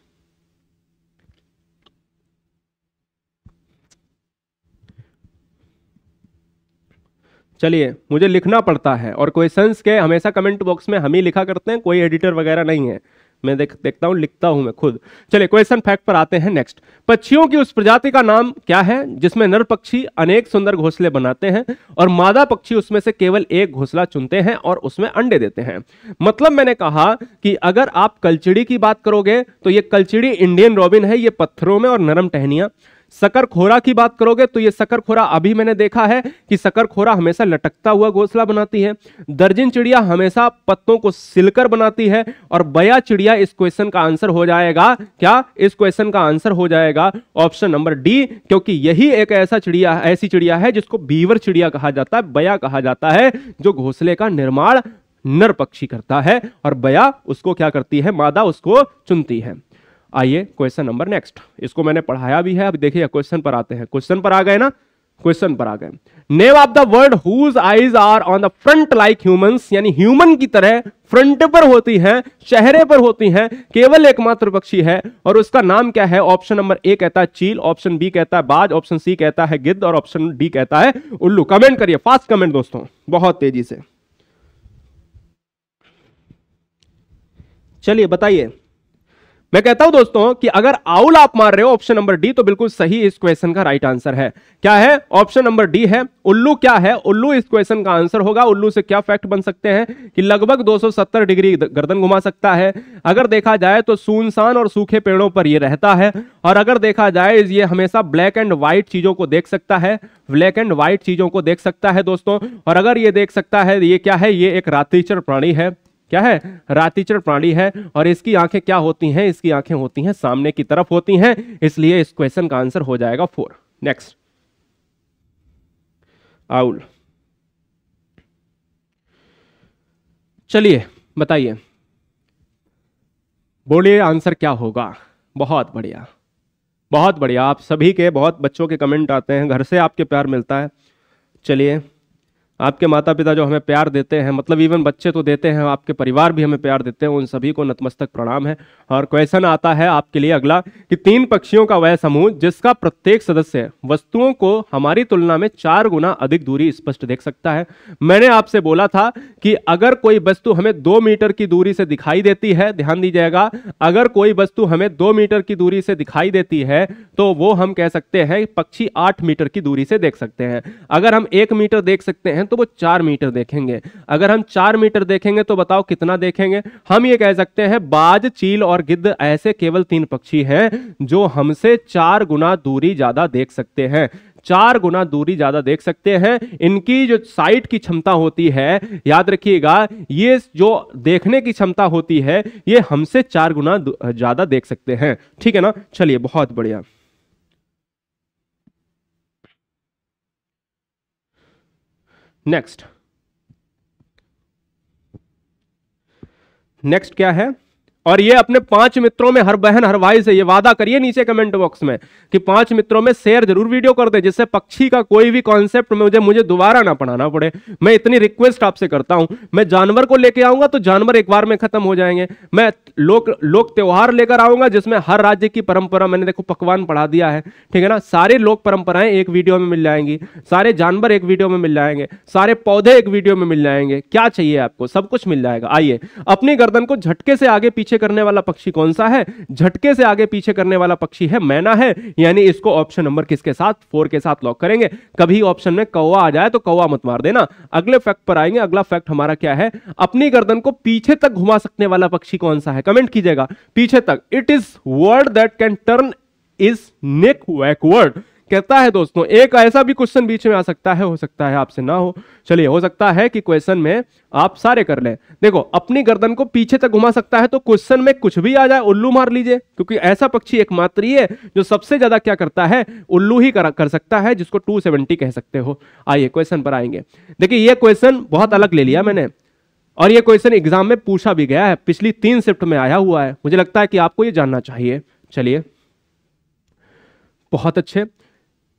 चलिए मुझे लिखना पड़ता है और क्वेश्चंस के हमेशा कमेंट बॉक्स में हम ही लिखा करते हैं कोई एडिटर वगैरह नहीं है मैं देख देखता हूँ लिखता हूँ मैं खुद चलिए क्वेश्चन फैक्ट पर आते हैं नेक्स्ट पक्षियों की उस प्रजाति का नाम क्या है जिसमें नर पक्षी अनेक सुंदर घोंसले बनाते हैं और मादा पक्षी उसमें से केवल एक घोंसला चुनते हैं और उसमें अंडे देते हैं मतलब मैंने कहा कि अगर आप कलचिड़ी की बात करोगे तो ये कलचिड़ी इंडियन रॉबिन है ये पत्थरों में और नरम टहनिया सकर खोरा की बात करोगे तो ये सकर खोरा अभी मैंने देखा है कि सकर खोरा हमेशा लटकता हुआ घोंसला बनाती है दर्जिन चिड़िया हमेशा पत्तों को सिलकर बनाती है और बया चिड़िया इस क्वेश्चन का आंसर हो जाएगा क्या इस क्वेश्चन का आंसर हो जाएगा ऑप्शन नंबर डी क्योंकि यही एक ऐसा चिड़िया ऐसी चिड़िया है जिसको बीवर चिड़िया कहा जाता है बया कहा जाता है जो घोंसले का निर्माण नर पक्षी करता है और बया उसको क्या करती है मादा उसको चुनती है आइए क्वेश्चन नंबर नेक्स्ट इसको मैंने पढ़ाया भी है अब देखिए क्वेश्चन पर आते हैं क्वेश्चन पर आ गए ना क्वेश्चन पर आ गए name of the word whose eyes are on the front like humans यानी ह्यूमन की तरह फ्रंट पर होती हैं चेहरे पर होती हैं केवल एकमात्र पक्षी है और उसका नाम क्या है ऑप्शन नंबर ए कहता है चील ऑप्शन बी कहता है बाज ऑप्शन सी कहता है गिद्ध और ऑप्शन डी कहता है उल्लू कमेंट करिए फास्ट कमेंट दोस्तों बहुत तेजी से चलिए बताइए मैं कहता हूं दोस्तों कि अगर आउल आप मार रहे हो ऑप्शन नंबर डी तो बिल्कुल सही इस क्वेश्चन का राइट आंसर है क्या है ऑप्शन नंबर डी है उल्लू क्या है उल्लू इस क्वेश्चन का आंसर होगा उल्लू से क्या फैक्ट बन सकते हैं कि लगभग 270 डिग्री गर्दन घुमा सकता है अगर देखा जाए तो सुनसान और सूखे पेड़ों पर यह रहता है और अगर देखा जाए ये हमेशा ब्लैक एंड व्हाइट चीजों को देख सकता है ब्लैक एंड व्हाइट चीजों को देख सकता है दोस्तों और अगर ये देख सकता है ये क्या है ये एक रात्रिचर प्राणी है क्या है रातिचर प्राणी है और इसकी आंखें क्या होती हैं इसकी आंखें होती हैं सामने की तरफ होती हैं इसलिए इस क्वेश्चन का आंसर हो जाएगा फोर नेक्स्ट आउल चलिए बताइए बोलिए आंसर क्या होगा बहुत बढ़िया बहुत बढ़िया आप सभी के बहुत बच्चों के कमेंट आते हैं घर से आपके प्यार मिलता है चलिए आपके माता पिता जो हमें प्यार देते हैं मतलब इवन बच्चे तो देते हैं आपके परिवार भी हमें प्यार देते हैं उन सभी को नतमस्तक प्रणाम है और क्वेश्चन आता है आपके लिए अगला कि तीन पक्षियों का वह समूह जिसका प्रत्येक सदस्य वस्तुओं को हमारी तुलना में चार गुना अधिक दूरी स्पष्ट देख सकता है मैंने आपसे बोला था कि अगर कोई वस्तु हमें दो मीटर की दूरी से दिखाई देती है ध्यान दीजिएगा अगर कोई वस्तु हमें दो मीटर की दूरी से दिखाई देती है तो वो हम कह सकते हैं पक्षी आठ मीटर की दूरी से देख सकते हैं अगर हम एक मीटर देख सकते हैं हैं तो वो चार मीटर देखेंगे अगर हम चार मीटर देखेंगे तो बताओ कितना देखेंगे हम ये कह सकते हैं बाज चील और गिद्ध ऐसे केवल तीन पक्षी हैं जो हमसे चार गुना दूरी ज्यादा देख सकते हैं चार गुना दूरी ज्यादा देख सकते हैं इनकी जो साइट की क्षमता होती है याद रखिएगा ये जो देखने की क्षमता होती है ये हमसे चार गुना ज्यादा देख सकते हैं ठीक है ना चलिए बहुत बढ़िया नेक्स्ट नेक्स्ट क्या है और ये अपने पांच मित्रों में हर बहन हर भाई से ये वादा करिए नीचे कमेंट बॉक्स में कि पांच मित्रों में शेयर जरूर वीडियो कर दे जिससे पक्षी का कोई भी कॉन्सेप्ट मुझे मुझे दोबारा ना पढ़ाना पड़े मैं इतनी रिक्वेस्ट आपसे करता हूं मैं जानवर को लेकर आऊंगा तो जानवर एक बार में खत्म हो जाएंगे मैं लोक लोक त्यौहार लेकर आऊंगा जिसमें हर राज्य की परंपरा मैंने देखो पकवान पढ़ा दिया है ठीक है ना सारे लोक परंपराएं एक वीडियो में मिल जाएंगी सारे जानवर एक वीडियो में मिल जाएंगे सारे पौधे एक वीडियो में मिल जाएंगे क्या चाहिए आपको सब कुछ मिल जाएगा आइए अपनी गर्दन को झटके से आगे पीछे पीछे करने वाला पक्षी कौन सा है झटके से आगे पीछे करने वाला पक्षी है मैना है यानी इसको ऑप्शन नंबर किसके साथ फोर के साथ लॉक करेंगे कभी ऑप्शन में कौवा आ जाए तो कौवा मत मार देना अगले फैक्ट पर आएंगे अगला फैक्ट हमारा क्या है अपनी गर्दन को पीछे तक घुमा सकने वाला पक्षी कौन सा है कमेंट कीजिएगा पीछे तक it is word that can turn is neck कहता है दोस्तों एक ऐसा भी क्वेश्चन बीच में आ सकता है हो सकता है आपसे ना हो चलिए हो सकता है कि क्वेश्चन में आप सारे कर ले देखो अपनी गर्दन को पीछे तक घुमा सकता है तो क्वेश्चन में कुछ भी आ जाए उल्लू मार लीजिए क्योंकि ऐसा पक्षी एकमात्र ही है जो सबसे ज्यादा क्या करता है उल्लू ही कर, कर सकता है जिसको टू कह सकते हो आइए क्वेश्चन पर आएंगे देखिए ये क्वेश्चन बहुत अलग ले लिया मैंने और ये क्वेश्चन एग्जाम में पूछा भी गया है पिछली तीन शिफ्ट में आया हुआ है मुझे लगता है कि आपको ये जानना चाहिए चलिए बहुत अच्छे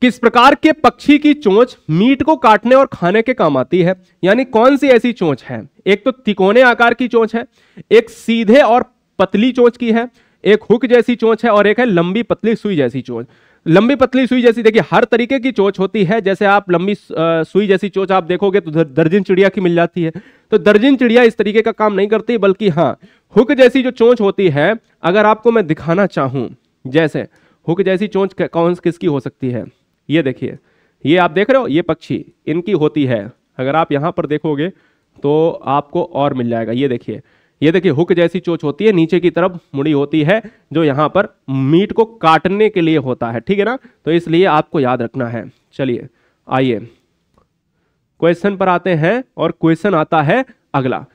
किस प्रकार के पक्षी की चोंच मीट को काटने और खाने के काम आती है यानी कौन सी ऐसी चोंच है एक तो तिकोने आकार की चोंच है एक सीधे और पतली चोंच की है एक हुक जैसी चोंच है और एक है लंबी पतली सुई जैसी चोंच लंबी पतली सुई जैसी देखिए हर तरीके की चोच होती है जैसे आप लंबी सुई जैसी चोंच आप देखोगे तो दर्जन चिड़िया की मिल जाती है तो दर्जन चिड़िया इस तरीके का काम नहीं करती बल्कि हाँ हुक जैसी जो चोंच होती है अगर आपको मैं दिखाना चाहूँ जैसे हुक जैसी चोंच कौन किसकी हो सकती है ये देखिए ये आप देख रहे हो ये पक्षी इनकी होती है अगर आप यहाँ पर देखोगे तो आपको और मिल जाएगा ये देखिए ये देखिए हुक जैसी चोच होती है नीचे की तरफ मुड़ी होती है जो यहाँ पर मीट को काटने के लिए होता है ठीक है ना तो इसलिए आपको याद रखना है चलिए आइए क्वेश्चन पर आते हैं और क्वेश्चन आता है अगला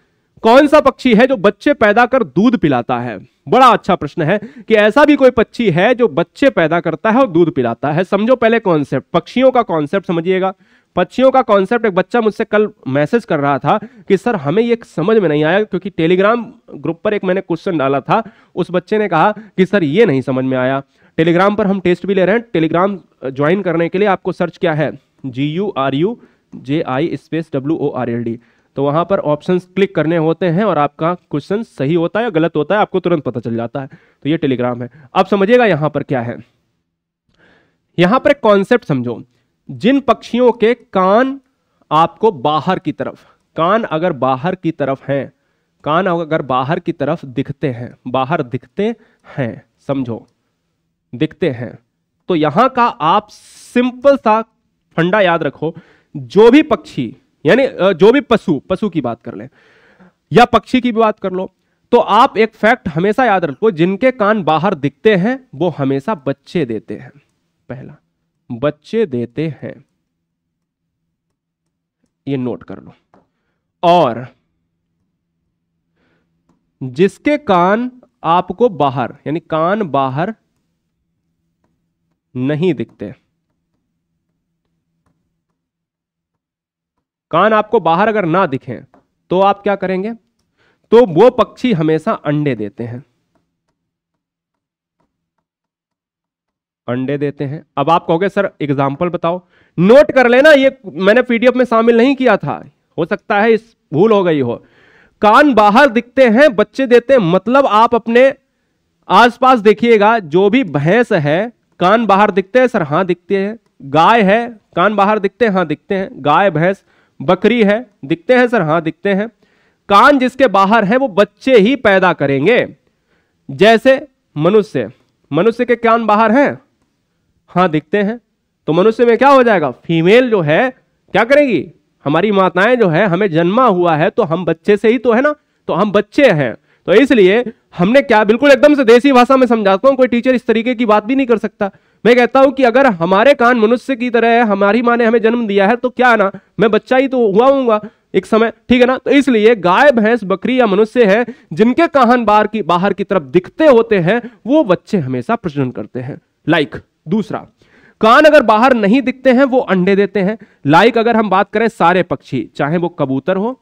कौन सा पक्षी है जो बच्चे पैदा कर दूध पिलाता है बड़ा अच्छा प्रश्न है कि ऐसा भी कोई पक्षी है जो बच्चे पैदा करता है और दूध पिलाता है समझो पहले कॉन्सेप्ट पक्षियों का कॉन्सेप्ट समझिएगा पक्षियों का कॉन्सेप्ट एक बच्चा मुझसे कल मैसेज कर रहा था कि सर हमें ये समझ में नहीं आया क्योंकि टेलीग्राम ग्रुप पर एक मैंने क्वेश्चन डाला था उस बच्चे ने कहा कि सर ये नहीं समझ में आया टेलीग्राम पर हम टेस्ट भी ले रहे हैं टेलीग्राम ज्वाइन करने के लिए आपको सर्च क्या है G U R U J I space W O R L D तो वहाँ पर ऑप्शंस क्लिक करने होते हैं और आपका क्वेश्चन सही होता है या गलत होता है आपको तुरंत पता चल जाता है तो ये टेलीग्राम है आप समझिएगा यहाँ पर क्या है यहाँ पर एक कॉन्सेप्ट समझो जिन पक्षियों के कान आपको बाहर की तरफ कान अगर बाहर की तरफ हैं कान अगर बाहर की तरफ दिखते हैं बाहर दिखते हैं समझो दिखते हैं तो यहां का आप सिंपल सा फंडा याद रखो जो भी पक्षी यानी जो भी पशु पशु की बात कर ले या पक्षी की भी बात कर लो तो आप एक फैक्ट हमेशा याद रखो जिनके कान बाहर दिखते हैं वो हमेशा बच्चे देते हैं पहला बच्चे देते हैं ये नोट कर लो और जिसके कान आपको बाहर यानी कान बाहर नहीं दिखते कान आपको बाहर अगर ना दिखें तो आप क्या करेंगे तो वो पक्षी हमेशा अंडे देते हैं अंडे देते हैं अब आप कहोगे सर एग्जाम्पल बताओ नोट कर लेना ये मैंने पीडीएफ में शामिल नहीं किया था हो सकता है इस भूल हो गई हो कान बाहर दिखते हैं बच्चे देते हैं मतलब आप अपने आसपास देखिएगा जो भी भैंस है कान बाहर दिखते हैं सर हाँ दिखते हैं गाय है कान बाहर दिखते हैं हाँ दिखते हैं गाय भैंस बकरी है दिखते हैं सर हाँ दिखते हैं कान जिसके बाहर है वो बच्चे ही पैदा करेंगे जैसे मनुष्य मनुष्य के कान बाहर हैं हाँ दिखते हैं तो मनुष्य में क्या हो जाएगा फीमेल जो है क्या करेगी हमारी माताएं जो है हमें जन्मा हुआ है तो हम बच्चे से ही तो है ना तो हम बच्चे हैं तो इसलिए हमने क्या बिल्कुल एकदम से देसी भाषा में समझाता हूँ कोई टीचर इस तरीके की बात भी नहीं कर सकता मैं कहता हूं कि अगर हमारे कान मनुष्य की तरह है हमारी माँ ने हमें जन्म दिया है तो क्या ना मैं बच्चा ही तो हुआ हूँ एक समय ठीक है ना तो इसलिए गाय भैंस बकरी या मनुष्य है जिनके कहान बाहर की बाहर की तरफ दिखते होते हैं वो बच्चे हमेशा प्रजनन करते हैं लाइक दूसरा कान अगर बाहर नहीं दिखते हैं वो अंडे देते हैं लाइक अगर हम बात करें सारे पक्षी चाहे वो कबूतर हो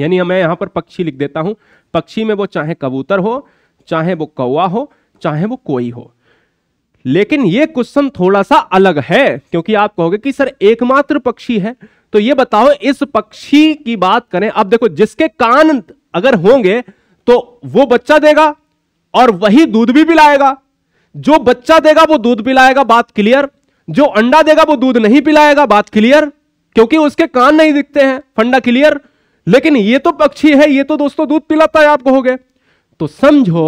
यानी मैं यहां पर पक्षी लिख देता हूं पक्षी में वो चाहे कबूतर हो चाहे वो कौआ हो चाहे वो कोई हो लेकिन ये क्वेश्चन थोड़ा सा अलग है क्योंकि आप कहोगे कि सर एकमात्र पक्षी है तो ये बताओ इस पक्षी की बात करें अब देखो जिसके कान अगर होंगे तो वो बच्चा देगा और वही दूध भी पिलाएगा जो बच्चा देगा वो दूध पिलाएगा बात क्लियर जो अंडा देगा वो दूध नहीं पिलाएगा बात क्लियर क्योंकि उसके कान नहीं दिखते हैं फंडा क्लियर लेकिन ये तो पक्षी है ये तो दोस्तों दूध पिलाता है आप कहोगे तो समझो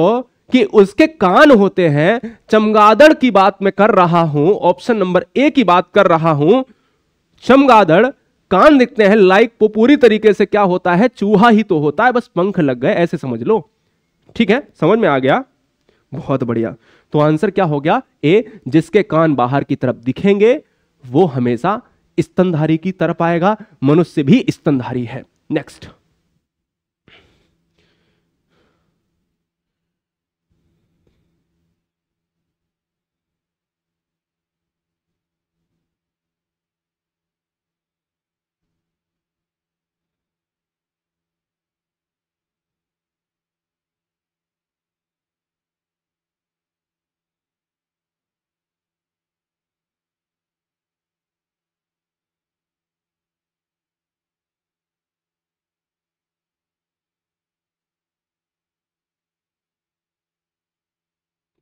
कि उसके कान होते हैं चमगादड़ की बात मैं कर रहा हूं ऑप्शन नंबर ए की बात कर रहा हूं चमगादड़ कान दिखते हैं लाइक वो पूरी तरीके से क्या होता है चूहा ही तो होता है बस पंख लग गए ऐसे समझ लो ठीक है समझ में आ गया बहुत बढ़िया तो आंसर क्या हो गया ए जिसके कान बाहर की तरफ दिखेंगे वो हमेशा स्तनधारी की तरफ आएगा मनुष्य भी स्तनधारी है नेक्स्ट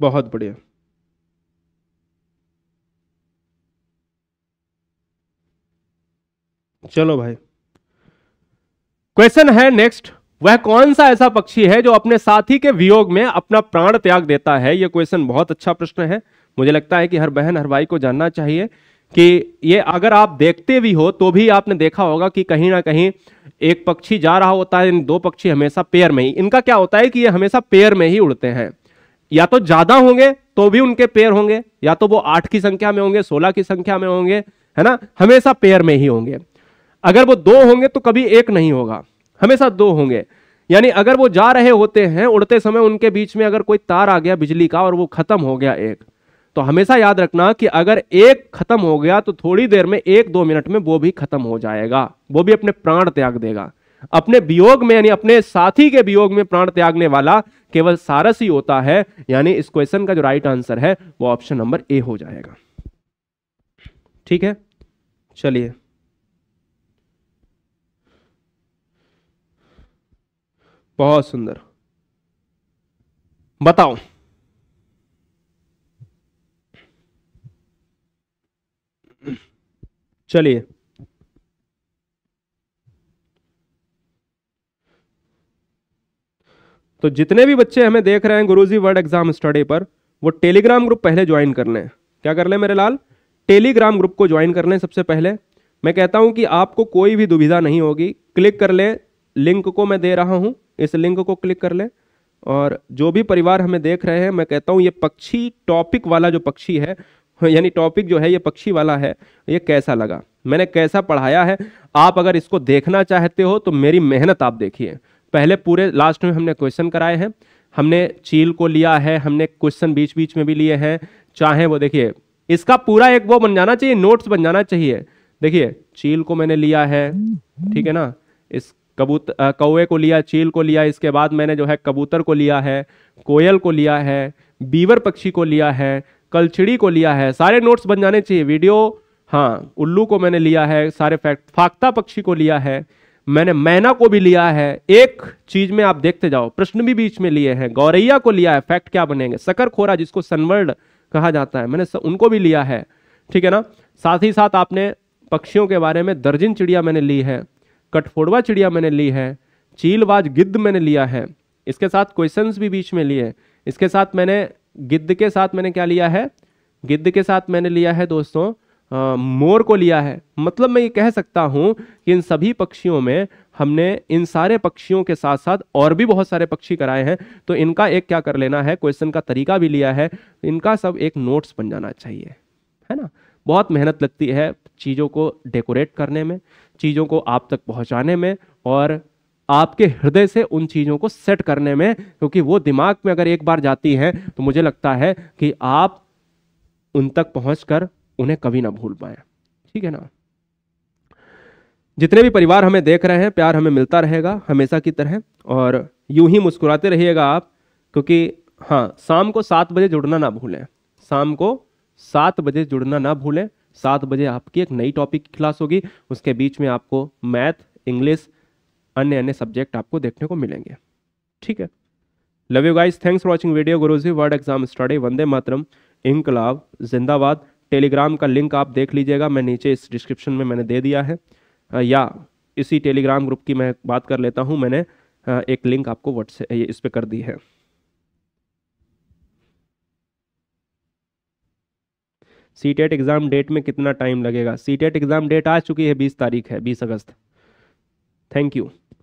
बहुत बढ़िया चलो भाई क्वेश्चन है नेक्स्ट वह कौन सा ऐसा पक्षी है जो अपने साथी के वियोग में अपना प्राण त्याग देता है यह क्वेश्चन बहुत अच्छा प्रश्न है मुझे लगता है कि हर बहन हर भाई को जानना चाहिए कि ये अगर आप देखते भी हो तो भी आपने देखा होगा कि कहीं ना कहीं एक पक्षी जा रहा होता है दो पक्षी हमेशा पेयर में ही इनका क्या होता है कि ये हमेशा पेयर में ही उड़ते हैं या तो ज्यादा होंगे तो भी उनके पेयर होंगे या तो वो आठ की संख्या में होंगे सोलह की संख्या में होंगे है ना हमेशा पेयर में ही होंगे अगर वो दो होंगे तो कभी एक नहीं होगा हमेशा दो होंगे यानी अगर वो जा रहे होते हैं उड़ते समय उनके बीच में अगर कोई तार आ गया बिजली का और वो खत्म हो गया एक तो हमेशा याद रखना कि अगर एक खत्म हो गया तो थोड़ी देर में एक दो मिनट में वो भी खत्म हो जाएगा वो भी अपने प्राण त्याग देगा अपने वियोग में यानी अपने साथी के वियोग में प्राण त्यागने वाला केवल सारस ही होता है यानी इस क्वेश्चन का जो राइट आंसर है वो ऑप्शन नंबर ए हो जाएगा ठीक है चलिए बहुत सुंदर बताओ चलिए तो जितने भी बच्चे हमें देख रहे हैं गुरुजी वर्ड एग्जाम स्टडी पर वो टेलीग्राम ग्रुप पहले ज्वाइन कर लें क्या कर लें मेरे लाल टेलीग्राम ग्रुप को ज्वाइन कर लें सबसे पहले मैं कहता हूं कि आपको कोई भी दुविधा नहीं होगी क्लिक कर लें लिंक को मैं दे रहा हूं इस लिंक को क्लिक कर लें और जो भी परिवार हमें देख रहे हैं मैं कहता हूं ये पक्षी टॉपिक वाला जो पक्षी है यानी टॉपिक जो है ये पक्षी वाला है ये कैसा लगा मैंने कैसा पढ़ाया है आप अगर इसको देखना चाहते हो तो मेरी मेहनत आप देखिए पहले पूरे लास्ट में हमने क्वेश्चन कराए हैं हमने चील को लिया है हमने क्वेश्चन बीच बीच में भी लिए हैं चाहे वो देखिए इसका पूरा एक वो बन जाना चाहिए नोट्स बन जाना चाहिए देखिए चील को मैंने लिया है ठीक है ना इस कबूत कौए को लिया चील को लिया इसके बाद मैंने जो है कबूतर को लिया है कोयल को लिया है बीवर पक्षी को लिया है कलछड़ी को लिया है सारे नोट्स बन जाने चाहिए वीडियो हाँ उल्लू को मैंने लिया है सारे फैक्ट फाख्ता पक्षी को लिया है मैंने मैना को भी लिया है एक चीज में आप देखते जाओ प्रश्न भी बीच में लिए हैं गौरैया को लिया है फैक्ट क्या बनेंगे सकर खोरा जिसको सनवर्ड कहा जाता है मैंने उनको भी लिया है ठीक है ना साथ ही साथ आपने पक्षियों के बारे में दर्जिन चिड़िया मैंने ली है कटफोड़वा चिड़िया मैंने ली है चीलवाज गिद्ध मैंने लिया है इसके साथ क्वेश्चन भी बीच में लिए इसके साथ मैंने गिद्ध के साथ मैंने क्या लिया है गिद्ध के साथ मैंने लिया है दोस्तों मोर को लिया है मतलब मैं ये कह सकता हूँ कि इन सभी पक्षियों में हमने इन सारे पक्षियों के साथ साथ और भी बहुत सारे पक्षी कराए हैं तो इनका एक क्या कर लेना है क्वेश्चन का तरीका भी लिया है इनका सब एक नोट्स बन जाना चाहिए है ना बहुत मेहनत लगती है चीज़ों को डेकोरेट करने में चीज़ों को आप तक पहुँचाने में और आपके हृदय से उन चीज़ों को सेट करने में क्योंकि वो दिमाग में अगर एक बार जाती हैं तो मुझे लगता है कि आप उन तक पहुंचकर उन्हें कभी ना भूल पाए ठीक है ना जितने भी परिवार हमें देख रहे हैं प्यार हमें मिलता रहेगा हमेशा की तरह और यूं ही मुस्कुराते रहिएगा आप क्योंकि हाँ शाम को सात बजे जुड़ना ना भूलें शाम को सात बजे जुड़ना ना भूलें सात बजे आपकी एक नई टॉपिक की क्लास होगी उसके बीच में आपको मैथ इंग्लिश अन्य अन्य सब्जेक्ट आपको देखने को मिलेंगे ठीक है love you guys thanks for watching video Guruji word exam study वंदे मातरम इंकलाब जिंदाबाद टेलीग्राम का लिंक आप देख लीजिएगा मैं नीचे इस डिस्क्रिप्शन में मैंने दे दिया है या इसी टेलीग्राम ग्रुप की मैं बात कर लेता हूँ मैंने एक लिंक आपको व्हाट्सएप इस पर कर दी है C TET e exam date में कितना टाइम लगेगा C TET e exam date आ चुकी है बीस तारीख है बीस अगस्त थैंक यू